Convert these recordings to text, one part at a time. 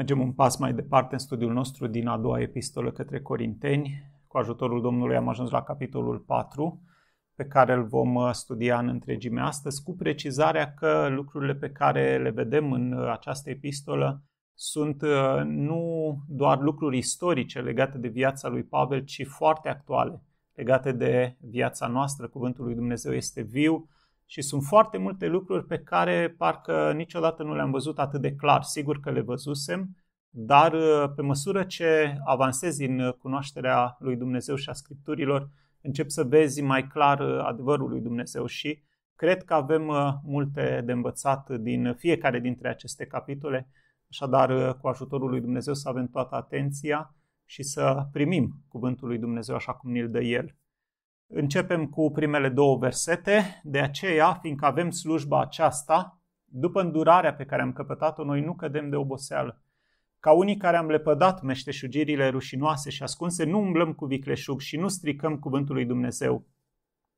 Mergem un pas mai departe în studiul nostru din a doua epistolă către Corinteni. Cu ajutorul Domnului am ajuns la capitolul 4, pe care îl vom uh, studia în întregime astăzi, cu precizarea că lucrurile pe care le vedem în uh, această epistolă sunt uh, nu doar lucruri istorice legate de viața lui Pavel, ci foarte actuale, legate de viața noastră. Cuvântul lui Dumnezeu este viu, și sunt foarte multe lucruri pe care parcă niciodată nu le-am văzut atât de clar. Sigur că le văzusem, dar uh, pe măsură ce avansezi în cunoașterea lui Dumnezeu și a Scripturilor, încep să vezi mai clar uh, adevărul lui Dumnezeu și cred că avem uh, multe de învățat din fiecare dintre aceste capitole, așadar cu ajutorul lui Dumnezeu să avem toată atenția și să primim cuvântul lui Dumnezeu așa cum ne-l dă El. Începem cu primele două versete, de aceea, fiindcă avem slujba aceasta, după îndurarea pe care am căpătat-o, noi nu cădem de oboseală. Ca unii care am lepădat meșteșugirile rușinoase și ascunse, nu umblăm cu vicleșug și nu stricăm cuvântul lui Dumnezeu,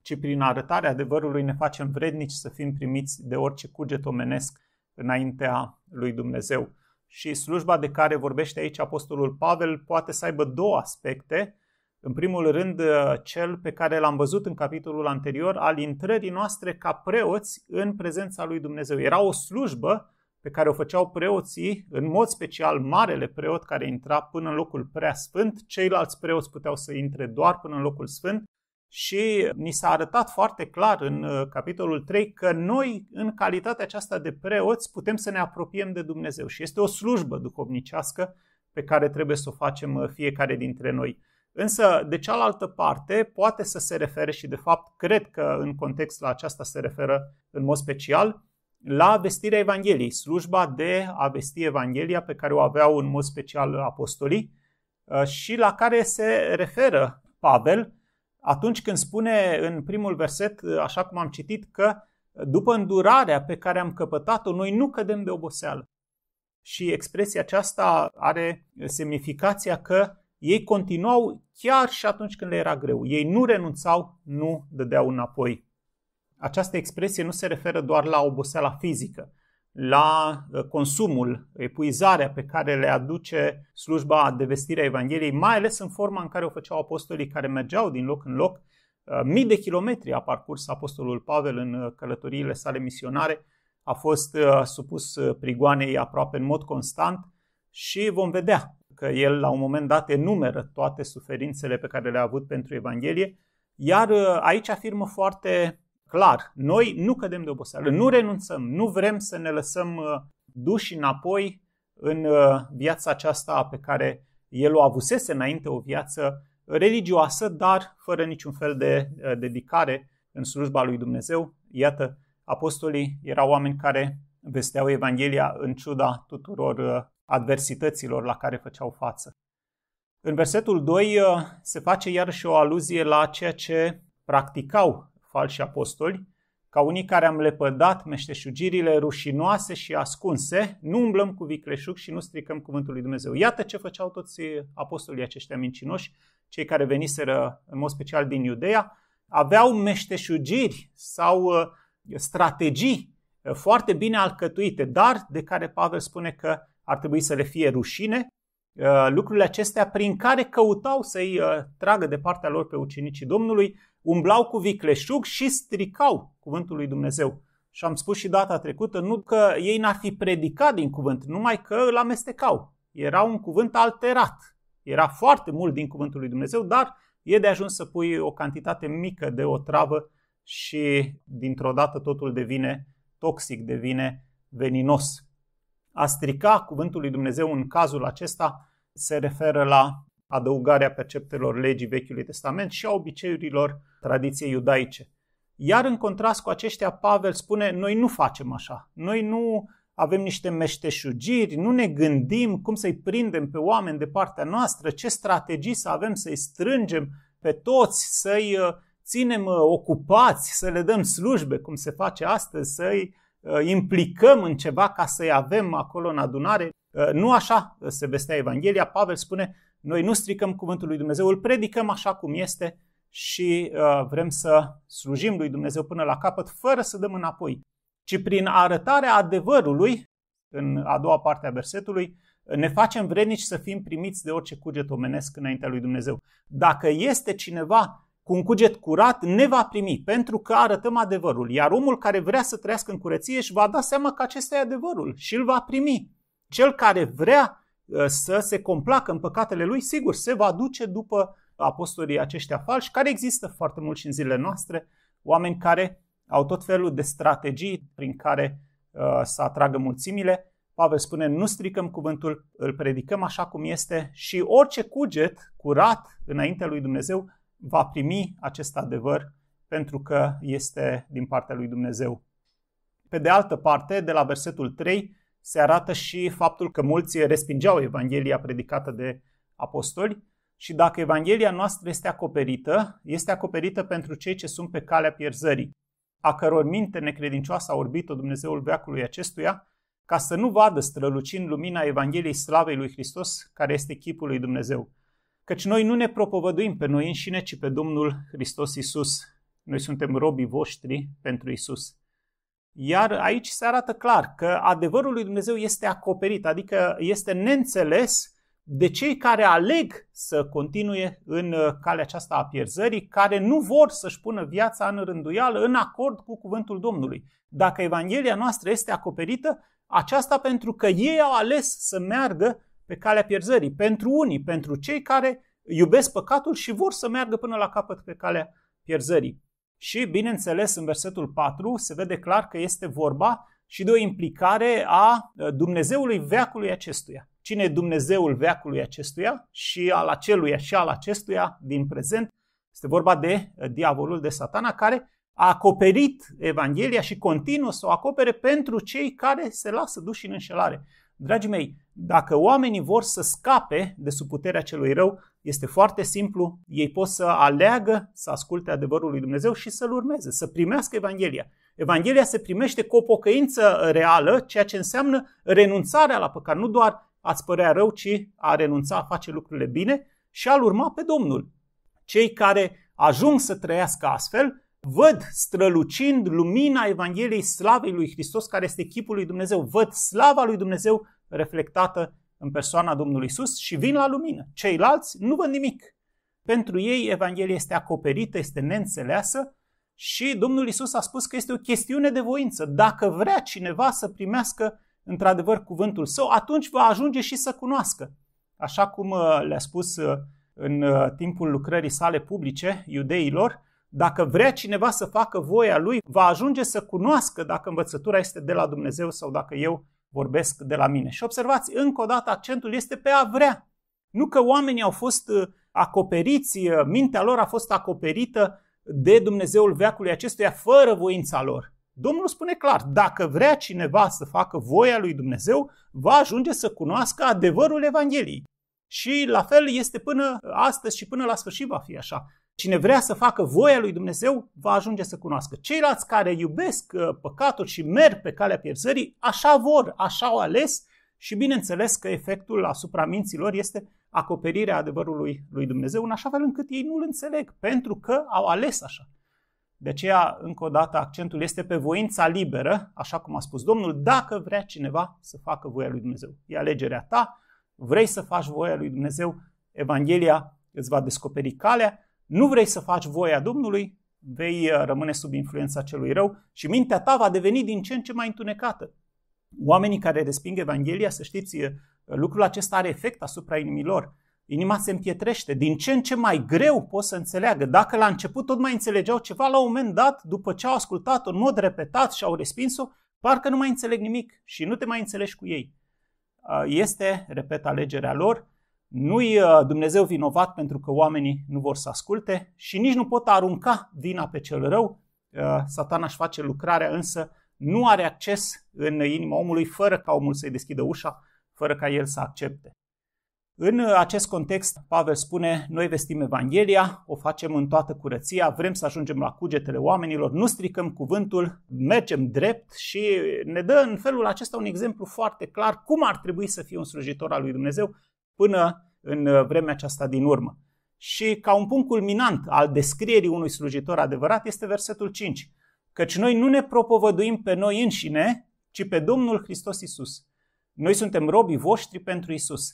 ci prin arătarea adevărului ne facem vrednici să fim primiți de orice cuget omenesc înaintea lui Dumnezeu. Și slujba de care vorbește aici Apostolul Pavel poate să aibă două aspecte – în primul rând, cel pe care l-am văzut în capitolul anterior, al intrării noastre ca preoți în prezența lui Dumnezeu. Era o slujbă pe care o făceau preoții, în mod special marele preot care intra până în locul sfânt, ceilalți preoți puteau să intre doar până în locul sfânt și ni s-a arătat foarte clar în uh, capitolul 3 că noi, în calitatea aceasta de preoți, putem să ne apropiem de Dumnezeu și este o slujbă duhovnicească pe care trebuie să o facem uh, fiecare dintre noi. Însă, de cealaltă parte, poate să se refere și, de fapt, cred că în contextul acesta se referă în mod special, la vestirea Evangheliei, slujba de a vesti Evanghelia pe care o aveau în mod special apostolii uh, și la care se referă Pavel atunci când spune în primul verset, uh, așa cum am citit, că uh, după îndurarea pe care am căpătat-o, noi nu cădem de oboseală. Și expresia aceasta are semnificația că ei continuau chiar și atunci când le era greu. Ei nu renunțau, nu dădeau înapoi. Această expresie nu se referă doar la oboseala fizică, la uh, consumul, epuizarea pe care le aduce slujba de vestire a Evangheliei, mai ales în forma în care o făceau apostolii care mergeau din loc în loc. Uh, mii de kilometri a parcurs apostolul Pavel în uh, călătoriile sale misionare, a fost supus prigoanei aproape în mod constant și vom vedea că el la un moment dat enumeră toate suferințele pe care le-a avut pentru Evanghelie, iar uh, aici afirmă foarte clar, noi nu cădem de oboseală, nu renunțăm, nu vrem să ne lăsăm uh, duși înapoi în uh, viața aceasta pe care el o avusese înainte, o viață religioasă, dar fără niciun fel de dedicare în slujba lui Dumnezeu. Iată, apostolii erau oameni care vesteau Evanghelia în ciuda tuturor adversităților la care făceau față. În versetul 2 uh, se face iarăși o aluzie la ceea ce practicau falși apostoli, ca unii care am lepădat meșteșugirile rușinoase și ascunse, nu umblăm cu vicleșug și nu stricăm cuvântul lui Dumnezeu. Iată ce făceau toți uh, apostolii aceștia mincinoși, cei care veniseră în mod special din Iudeea, aveau meșteșugiri sau uh, strategii foarte bine alcătuite, dar de care Pavel spune că ar trebui să le fie rușine, uh, lucrurile acestea prin care căutau să-i uh, tragă de partea lor pe ucenicii Domnului, umblau cu vicleșug și stricau cuvântul lui Dumnezeu. Și am spus și data trecută, nu că ei n-ar fi predicat din cuvânt, numai că îl amestecau. Era un cuvânt alterat. Era foarte mult din cuvântul lui Dumnezeu, dar e de ajuns să pui o cantitate mică de o travă și dintr-o dată totul devine toxic, devine veninos. A strica cuvântul lui Dumnezeu în cazul acesta se referă la adăugarea perceptelor legii Vechiului Testament și a obiceiurilor tradiției iudaice. Iar în contrast cu aceștia, Pavel spune, noi nu facem așa, noi nu avem niște meșteșugiri, nu ne gândim cum să-i prindem pe oameni de partea noastră, ce strategii să avem să-i strângem pe toți, să-i ă, ținem ă, ocupați, să le dăm slujbe, cum se face astăzi, să-i Uh, implicăm în ceva ca să-i avem acolo în adunare. Uh, nu așa uh, se vestea Evanghelia. Pavel spune, noi nu stricăm cuvântul lui Dumnezeu, îl predicăm așa cum este și vrem să slujim lui Dumnezeu până la capăt, fără să dăm înapoi, ci prin arătarea adevărului, în a doua parte a versetului, ne facem vrednici să fim primiți de orice cuget omenesc înaintea lui Dumnezeu. Dacă este cineva cu un cuget curat, ne va primi, pentru că arătăm adevărul. Iar omul care vrea să trăiască în curăție își va da seama că acesta e adevărul și îl va primi. Cel care vrea uh, să se complacă în păcatele lui, sigur, se va duce după apostolii aceștia falși, care există foarte mult și în zilele noastre, oameni care au tot felul de strategii prin care uh, să atragă mulțimile. Pavel spune, nu stricăm cuvântul, îl predicăm așa cum este și orice cuget curat înaintea lui Dumnezeu va primi acest adevăr pentru că este din partea lui Dumnezeu. Pe de altă parte, de la versetul 3 se arată și faptul că mulți respingeau Evanghelia predicată de apostoli și dacă Evanghelia noastră este acoperită, este acoperită pentru cei ce sunt pe calea pierzării, a căror minte necredincioasă a orbit-o Dumnezeul veacului acestuia, ca să nu vadă strălucind lumina Evangheliei slavei lui Hristos, care este chipul lui Dumnezeu. Căci noi nu ne propovăduim pe noi înșine, ci pe Domnul Hristos Isus. Noi suntem robii voștri pentru Isus. Iar aici se arată clar că adevărul lui Dumnezeu este acoperit, adică este neînțeles de cei care aleg să continue în uh, calea aceasta a pierzării, care nu vor să-și pună viața în rânduială în acord cu cuvântul Domnului. Dacă Evanghelia noastră este acoperită, aceasta pentru că ei au ales să meargă pe calea pierzării, pentru unii, pentru cei care iubesc păcatul și vor să meargă până la capăt pe calea pierzării. Și, bineînțeles, în versetul 4 se vede clar că este vorba și de o implicare a Dumnezeului veacului acestuia. Cine e Dumnezeul veacului acestuia și al acelui, și al acestuia din prezent? Este vorba de diavolul de satana care a acoperit Evanghelia și continuă să o acopere pentru cei care se lasă duși în înșelare. Dragii mei, dacă oamenii vor să scape de sub puterea celui rău, este foarte simplu, ei pot să aleagă să asculte adevărul lui Dumnezeu și să-L urmeze, să primească Evanghelia. Evanghelia se primește cu o pocăință reală, ceea ce înseamnă renunțarea la păcat, nu doar a-ți părea rău, ci a renunța a face lucrurile bine și a-L urma pe Domnul. Cei care ajung să trăiască astfel văd strălucind lumina Evangheliei slavei lui Hristos, care este chipul lui Dumnezeu. Văd slava lui Dumnezeu reflectată în persoana Domnului Isus și vin la lumină. Ceilalți nu văd nimic. Pentru ei Evanghelia este acoperită, este neînțeleasă și Domnul Isus a spus că este o chestiune de voință. Dacă vrea cineva să primească într-adevăr cuvântul său, atunci va ajunge și să cunoască. Așa cum uh, le-a spus uh, în uh, timpul lucrării sale publice iudeilor, dacă vrea cineva să facă voia lui, va ajunge să cunoască dacă învățătura este de la Dumnezeu sau dacă eu vorbesc de la mine. Și observați, încă o dată, accentul este pe a vrea. Nu că oamenii au fost uh, acoperiți, uh, mintea lor a fost acoperită de Dumnezeul veacului acestuia fără voința lor. Domnul spune clar, dacă vrea cineva să facă voia lui Dumnezeu, va ajunge să cunoască adevărul Evangheliei. Și la fel este până astăzi și până la sfârșit va fi așa. Cine vrea să facă voia lui Dumnezeu va ajunge să cunoască. Ceilalți care iubesc uh, păcatul și merg pe calea pierzării, așa vor, așa au ales și bineînțeles că efectul asupra minților este acoperirea adevărului lui Dumnezeu în așa fel încât ei nu-l înțeleg, pentru că au ales așa. De aceea, încă o dată, accentul este pe voința liberă, așa cum a spus Domnul, dacă vrea cineva să facă voia lui Dumnezeu. E alegerea ta, vrei să faci voia lui Dumnezeu, Evanghelia îți va descoperi calea, nu vrei să faci voia Domnului, vei uh, rămâne sub influența celui rău și mintea ta va deveni din ce în ce mai întunecată. Oamenii care resping Evanghelia, să știți, uh, lucrul acesta are efect asupra inimilor. Inima se împietrește, din ce în ce mai greu poți să înțeleagă. Dacă la început tot mai înțelegeau ceva, la un moment dat, după ce au ascultat-o în mod repetat și au respins-o, parcă nu mai înțeleg nimic și nu te mai înțelegi cu ei. Uh, este, repet, alegerea lor, nu-i uh, Dumnezeu vinovat pentru că oamenii nu vor să asculte și nici nu pot arunca vina pe cel rău. Uh, satana își face lucrarea, însă nu are acces în inima omului fără ca omul să-i deschidă ușa, fără ca el să accepte. În uh, acest context, Pavel spune, noi vestim Evanghelia, o facem în toată curăția, vrem să ajungem la cugetele oamenilor, nu stricăm cuvântul, mergem drept și ne dă în felul acesta un exemplu foarte clar cum ar trebui să fie un slujitor al lui Dumnezeu până în uh, vremea aceasta din urmă. Și ca un punct culminant al descrierii unui slujitor adevărat este versetul 5. Căci noi nu ne propovăduim pe noi înșine, ci pe Domnul Hristos Isus. Noi suntem robii voștri pentru Isus.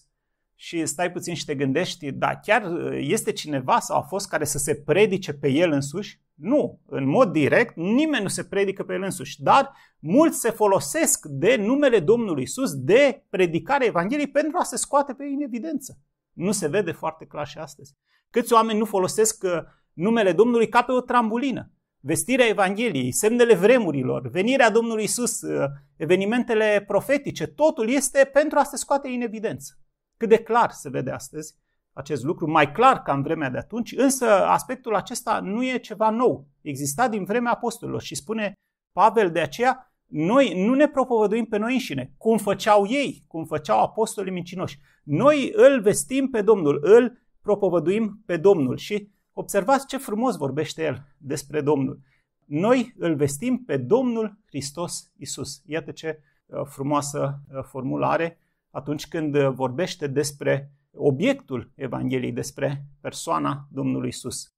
Și stai puțin și te gândești, da, chiar uh, este cineva sau a fost care să se predice pe el însuși? Nu, în mod direct, nimeni nu se predică pe el însuși, dar mulți se folosesc de numele Domnului Isus, de predicarea Evangheliei pentru a se scoate pe ei în evidență. Nu se vede foarte clar și astăzi. Câți oameni nu folosesc uh, numele Domnului ca pe o trambulină? Vestirea Evangheliei, semnele vremurilor, venirea Domnului Isus, uh, evenimentele profetice, totul este pentru a se scoate în evidență. Cât de clar se vede astăzi acest lucru, mai clar ca în vremea de atunci, însă aspectul acesta nu e ceva nou. Exista din vremea apostolilor și spune Pavel de aceea, noi nu ne propovăduim pe noi înșine, cum făceau ei, cum făceau apostolii mincinoși. Noi îl vestim pe Domnul, îl propovăduim pe Domnul și observați ce frumos vorbește el despre Domnul. Noi îl vestim pe Domnul Hristos Isus. Iată ce uh, frumoasă uh, formulare atunci când vorbește despre obiectul Evangheliei despre persoana Domnului Isus.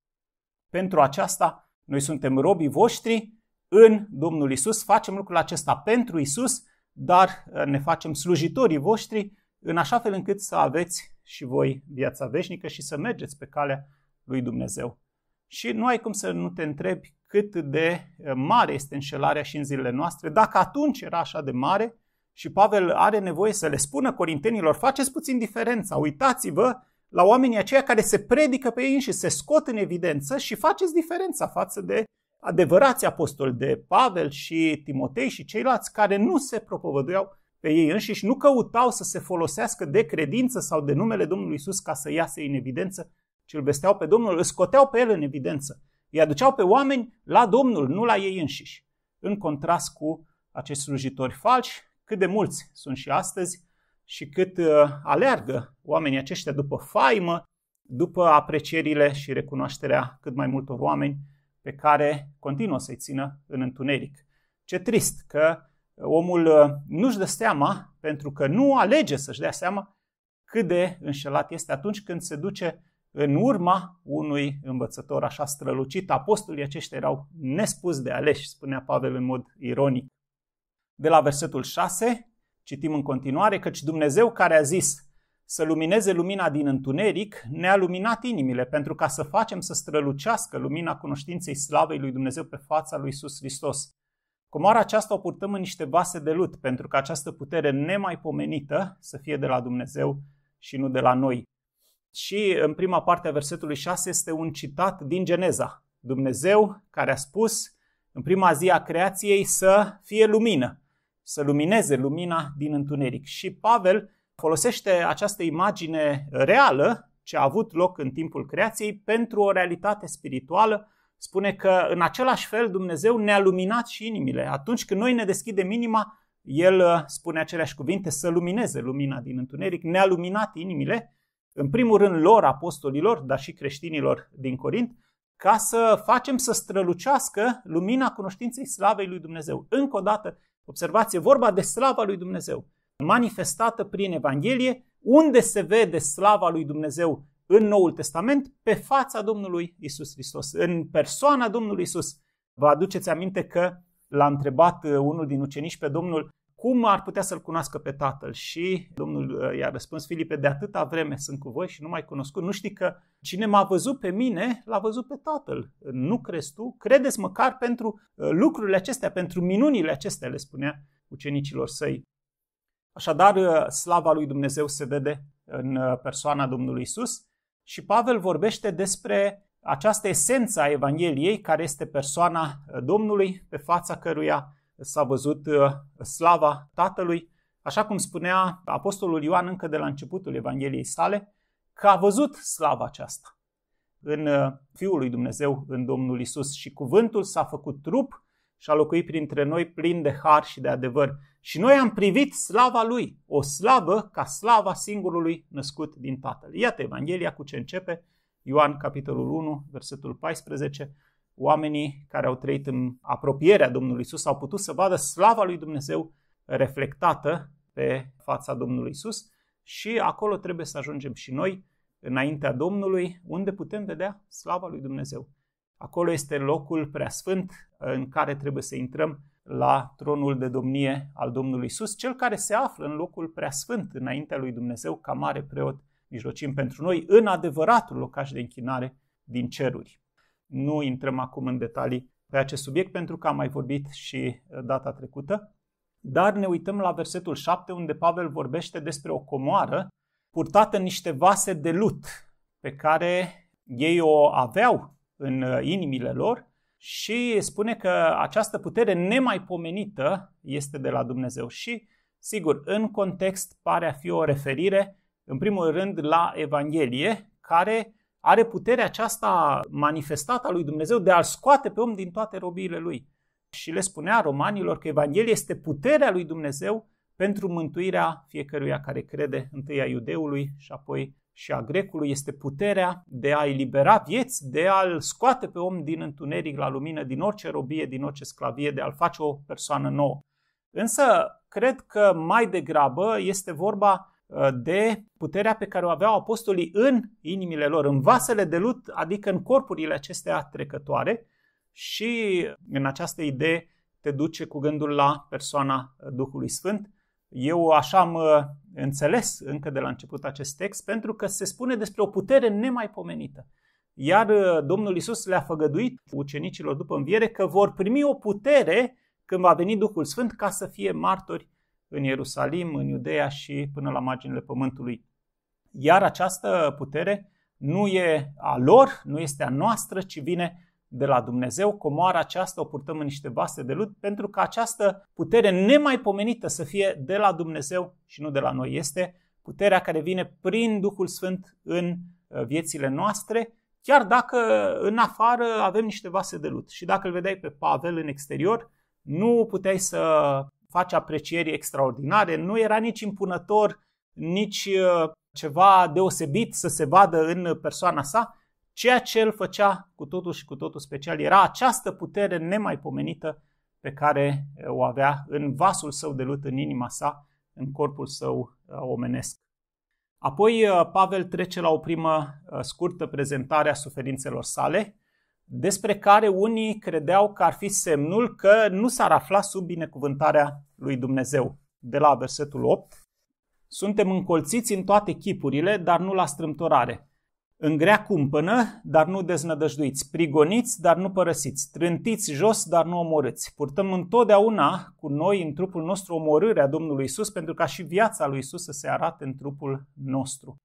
Pentru aceasta, noi suntem robii voștri în Domnul Isus, facem lucrul acesta pentru Isus, dar uh, ne facem slujitorii voștri în așa fel încât să aveți și voi viața veșnică și să mergeți pe calea lui Dumnezeu. Și nu ai cum să nu te întrebi cât de uh, mare este înșelarea și în zilele noastre. Dacă atunci era așa de mare, și Pavel are nevoie să le spună corintenilor, faceți puțin diferența, uitați-vă la oamenii aceia care se predică pe ei și se scot în evidență și faceți diferența față de adevărați apostoli de Pavel și Timotei și ceilalți care nu se propovăduiau pe ei înșiși, nu căutau să se folosească de credință sau de numele Domnului Isus ca să iasă în evidență, ci îl vesteau pe Domnul, îl scoteau pe el în evidență. Îi aduceau pe oameni la Domnul, nu la ei înșiși. În contrast cu acești slujitori falși, cât de mulți sunt și astăzi și cât uh, aleargă oamenii aceștia după faimă, după aprecierile și recunoașterea cât mai multor oameni pe care continuă să-i țină în întuneric. Ce trist că uh, omul uh, nu-și dă seama, pentru că nu alege să-și dea seama cât de înșelat este atunci când se duce în urma unui învățător așa strălucit. Apostolii aceștia erau nespus de aleși, spunea Pavel în mod ironic de la versetul 6, citim în continuare, căci Dumnezeu care a zis să lumineze lumina din întuneric, ne-a luminat inimile pentru ca să facem să strălucească lumina cunoștinței slavei lui Dumnezeu pe fața lui Iisus Hristos. Comoara aceasta o purtăm în niște vase de lut, pentru că această putere nemaipomenită să fie de la Dumnezeu și nu de la noi. Și în prima parte a versetului 6 este un citat din Geneza. Dumnezeu care a spus în prima zi a creației să fie lumină să lumineze lumina din întuneric. Și Pavel folosește această imagine reală ce a avut loc în timpul creației pentru o realitate spirituală. Spune că în același fel Dumnezeu ne-a luminat și inimile. Atunci când noi ne deschidem inima, el uh, spune aceleași cuvinte, să lumineze lumina din întuneric, ne-a luminat inimile, în primul rând lor, apostolilor, dar și creștinilor din Corint, ca să facem să strălucească lumina cunoștinței slavei lui Dumnezeu. Încă o dată, Observați, e vorba de slava lui Dumnezeu, manifestată prin Evanghelie, unde se vede slava lui Dumnezeu în Noul Testament, pe fața Domnului Isus Hristos, în persoana Domnului Isus. Vă aduceți aminte că l-a întrebat uh, unul din ucenici pe Domnul cum ar putea să-l cunoască pe tatăl? Și Domnul uh, i-a răspuns, Filipe, de atâta vreme sunt cu voi și nu mai cunoscut. Nu știi că cine m-a văzut pe mine, l-a văzut pe tatăl. Nu crezi tu? Credeți măcar pentru uh, lucrurile acestea, pentru minunile acestea, le spunea ucenicilor săi. Așadar, uh, slava lui Dumnezeu se vede în persoana Domnului Isus și Pavel vorbește despre această esență a Evangheliei, care este persoana Domnului, pe fața căruia s-a văzut uh, slava Tatălui, așa cum spunea Apostolul Ioan încă de la începutul Evangheliei sale, că a văzut slava aceasta în uh, Fiul lui Dumnezeu, în Domnul Isus și cuvântul s-a făcut trup și a locuit printre noi plin de har și de adevăr. Și noi am privit slava Lui, o slavă ca slava singurului născut din Tatăl. Iată Evanghelia cu ce începe Ioan capitolul 1, versetul 14, oamenii care au trăit în apropierea Domnului Isus au putut să vadă slava lui Dumnezeu reflectată pe fața Domnului Isus și acolo trebuie să ajungem și noi înaintea Domnului, unde putem vedea slava lui Dumnezeu. Acolo este locul preasfânt în care trebuie să intrăm la tronul de domnie al Domnului Isus, cel care se află în locul preasfânt înaintea lui Dumnezeu ca mare preot mijlocim pentru noi în adevăratul locaș de închinare din ceruri. Nu intrăm acum în detalii pe acest subiect pentru că am mai vorbit și uh, data trecută. Dar ne uităm la versetul 7 unde Pavel vorbește despre o comoară purtată în niște vase de lut pe care ei o aveau în uh, inimile lor și spune că această putere nemaipomenită este de la Dumnezeu și, sigur, în context pare a fi o referire, în primul rând, la Evanghelie, care are puterea aceasta manifestată a lui Dumnezeu de a-l scoate pe om din toate robiile lui. Și le spunea romanilor că Evanghelia este puterea lui Dumnezeu pentru mântuirea fiecăruia care crede, întâi a iudeului și apoi și a grecului, este puterea de a elibera vieți, de a-l scoate pe om din întuneric la lumină, din orice robie, din orice sclavie, de a-l face o persoană nouă. Însă, cred că mai degrabă este vorba Uh, de puterea pe care o aveau apostolii în inimile lor, în vasele de lut, adică în corpurile acestea trecătoare și în această idee te duce cu gândul la persoana Duhului Sfânt. Eu așa am uh, înțeles încă de la început acest text pentru că se spune despre o putere nemaipomenită. Iar uh, Domnul Isus le-a făgăduit ucenicilor după înviere că vor primi o putere când va veni Duhul Sfânt ca să fie martori în Ierusalim, în Iudeea și până la marginile pământului. Iar această putere nu e a lor, nu este a noastră, ci vine de la Dumnezeu, comoara aceasta o purtăm în niște vase de lut, pentru că această putere nemaipomenită să fie de la Dumnezeu și nu de la noi. Este puterea care vine prin Duhul Sfânt în uh, viețile noastre, chiar dacă în afară avem niște vase de lut. Și dacă îl vedeai pe Pavel în exterior, nu puteai să face aprecieri extraordinare, nu era nici impunător, nici uh, ceva deosebit să se vadă în persoana sa, ceea ce îl făcea cu totul și cu totul special era această putere nemaipomenită pe care uh, o avea în vasul său de lut, în inima sa, în corpul său uh, omenesc. Apoi Pavel trece la o primă scurtă prezentare a suferințelor sale, despre care unii credeau că ar fi semnul că nu s-ar afla sub binecuvântarea lui Dumnezeu. De la versetul 8, suntem încolțiți în toate chipurile, dar nu la strâmtorare. În grea cumpănă, dar nu deznădăjduiți, prigoniți, dar nu părăsiți, trântiți jos, dar nu omorâți. Purtăm întotdeauna cu noi în trupul nostru omorârea Domnului Isus, pentru ca și viața lui Isus să se arate în trupul nostru.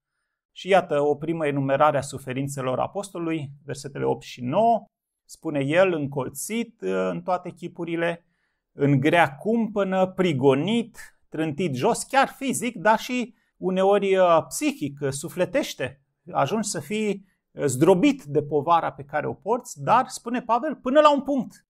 Și iată o primă enumerare a suferințelor apostolului, versetele 8 și 9. Spune el, încolțit uh, în toate chipurile, în grea cumpănă, prigonit, trântit jos, chiar fizic, dar și uneori uh, psihic, uh, sufletește. Ajungi să fii zdrobit de povara pe care o porți, dar, spune Pavel, până la un punct.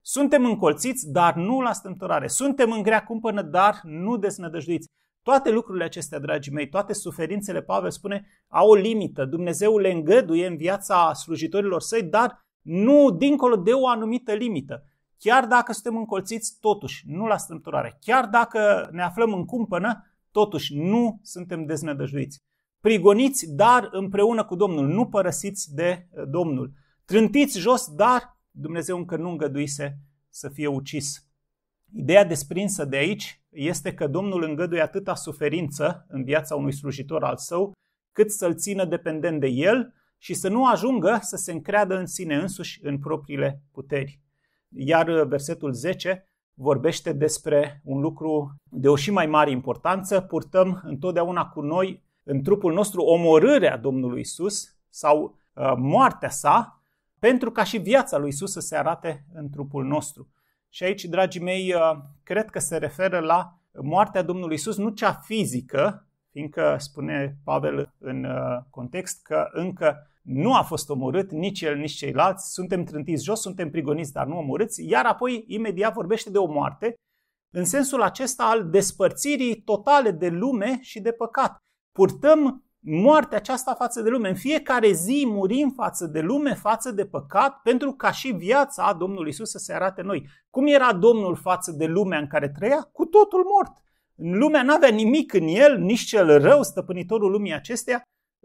Suntem încolțiți, dar nu la stâmpărare. Suntem în grea cumpănă, dar nu desnădăjduiți. Toate lucrurile acestea, dragii mei, toate suferințele, Pavel spune, au o limită. Dumnezeu le îngăduie în viața slujitorilor săi, dar nu dincolo de o anumită limită. Chiar dacă suntem încolțiți, totuși, nu la strâmturare. Chiar dacă ne aflăm în cumpănă, totuși, nu suntem deznădăjuiți. Prigoniți, dar împreună cu Domnul, nu părăsiți de eh, Domnul. Trântiți jos, dar Dumnezeu încă nu îngăduise să fie ucis. Ideea desprinsă de aici este că Domnul îngăduie atâta suferință în viața unui slujitor al său, cât să-l țină dependent de el și să nu ajungă să se încreadă în sine însuși în propriile puteri. Iar uh, versetul 10 vorbește despre un lucru de o și mai mare importanță. Purtăm întotdeauna cu noi în trupul nostru omorârea Domnului Isus sau uh, moartea sa, pentru ca și viața lui Isus să se arate în trupul nostru. Și aici, dragii mei, uh, cred că se referă la moartea Domnului Isus, nu cea fizică, fiindcă spune Pavel în uh, context că încă nu a fost omorât nici el, nici ceilalți, suntem trântiți jos, suntem prigoniți, dar nu omorâți, iar apoi imediat vorbește de o moarte, în sensul acesta al despărțirii totale de lume și de păcat. Purtăm moartea aceasta față de lume. În fiecare zi murim față de lume, față de păcat, pentru ca și viața Domnului Isus să se arate noi. Cum era Domnul față de lumea în care trăia? Cu totul mort. Lumea nu avea nimic în el, nici cel rău, stăpânitorul lumii acesteia.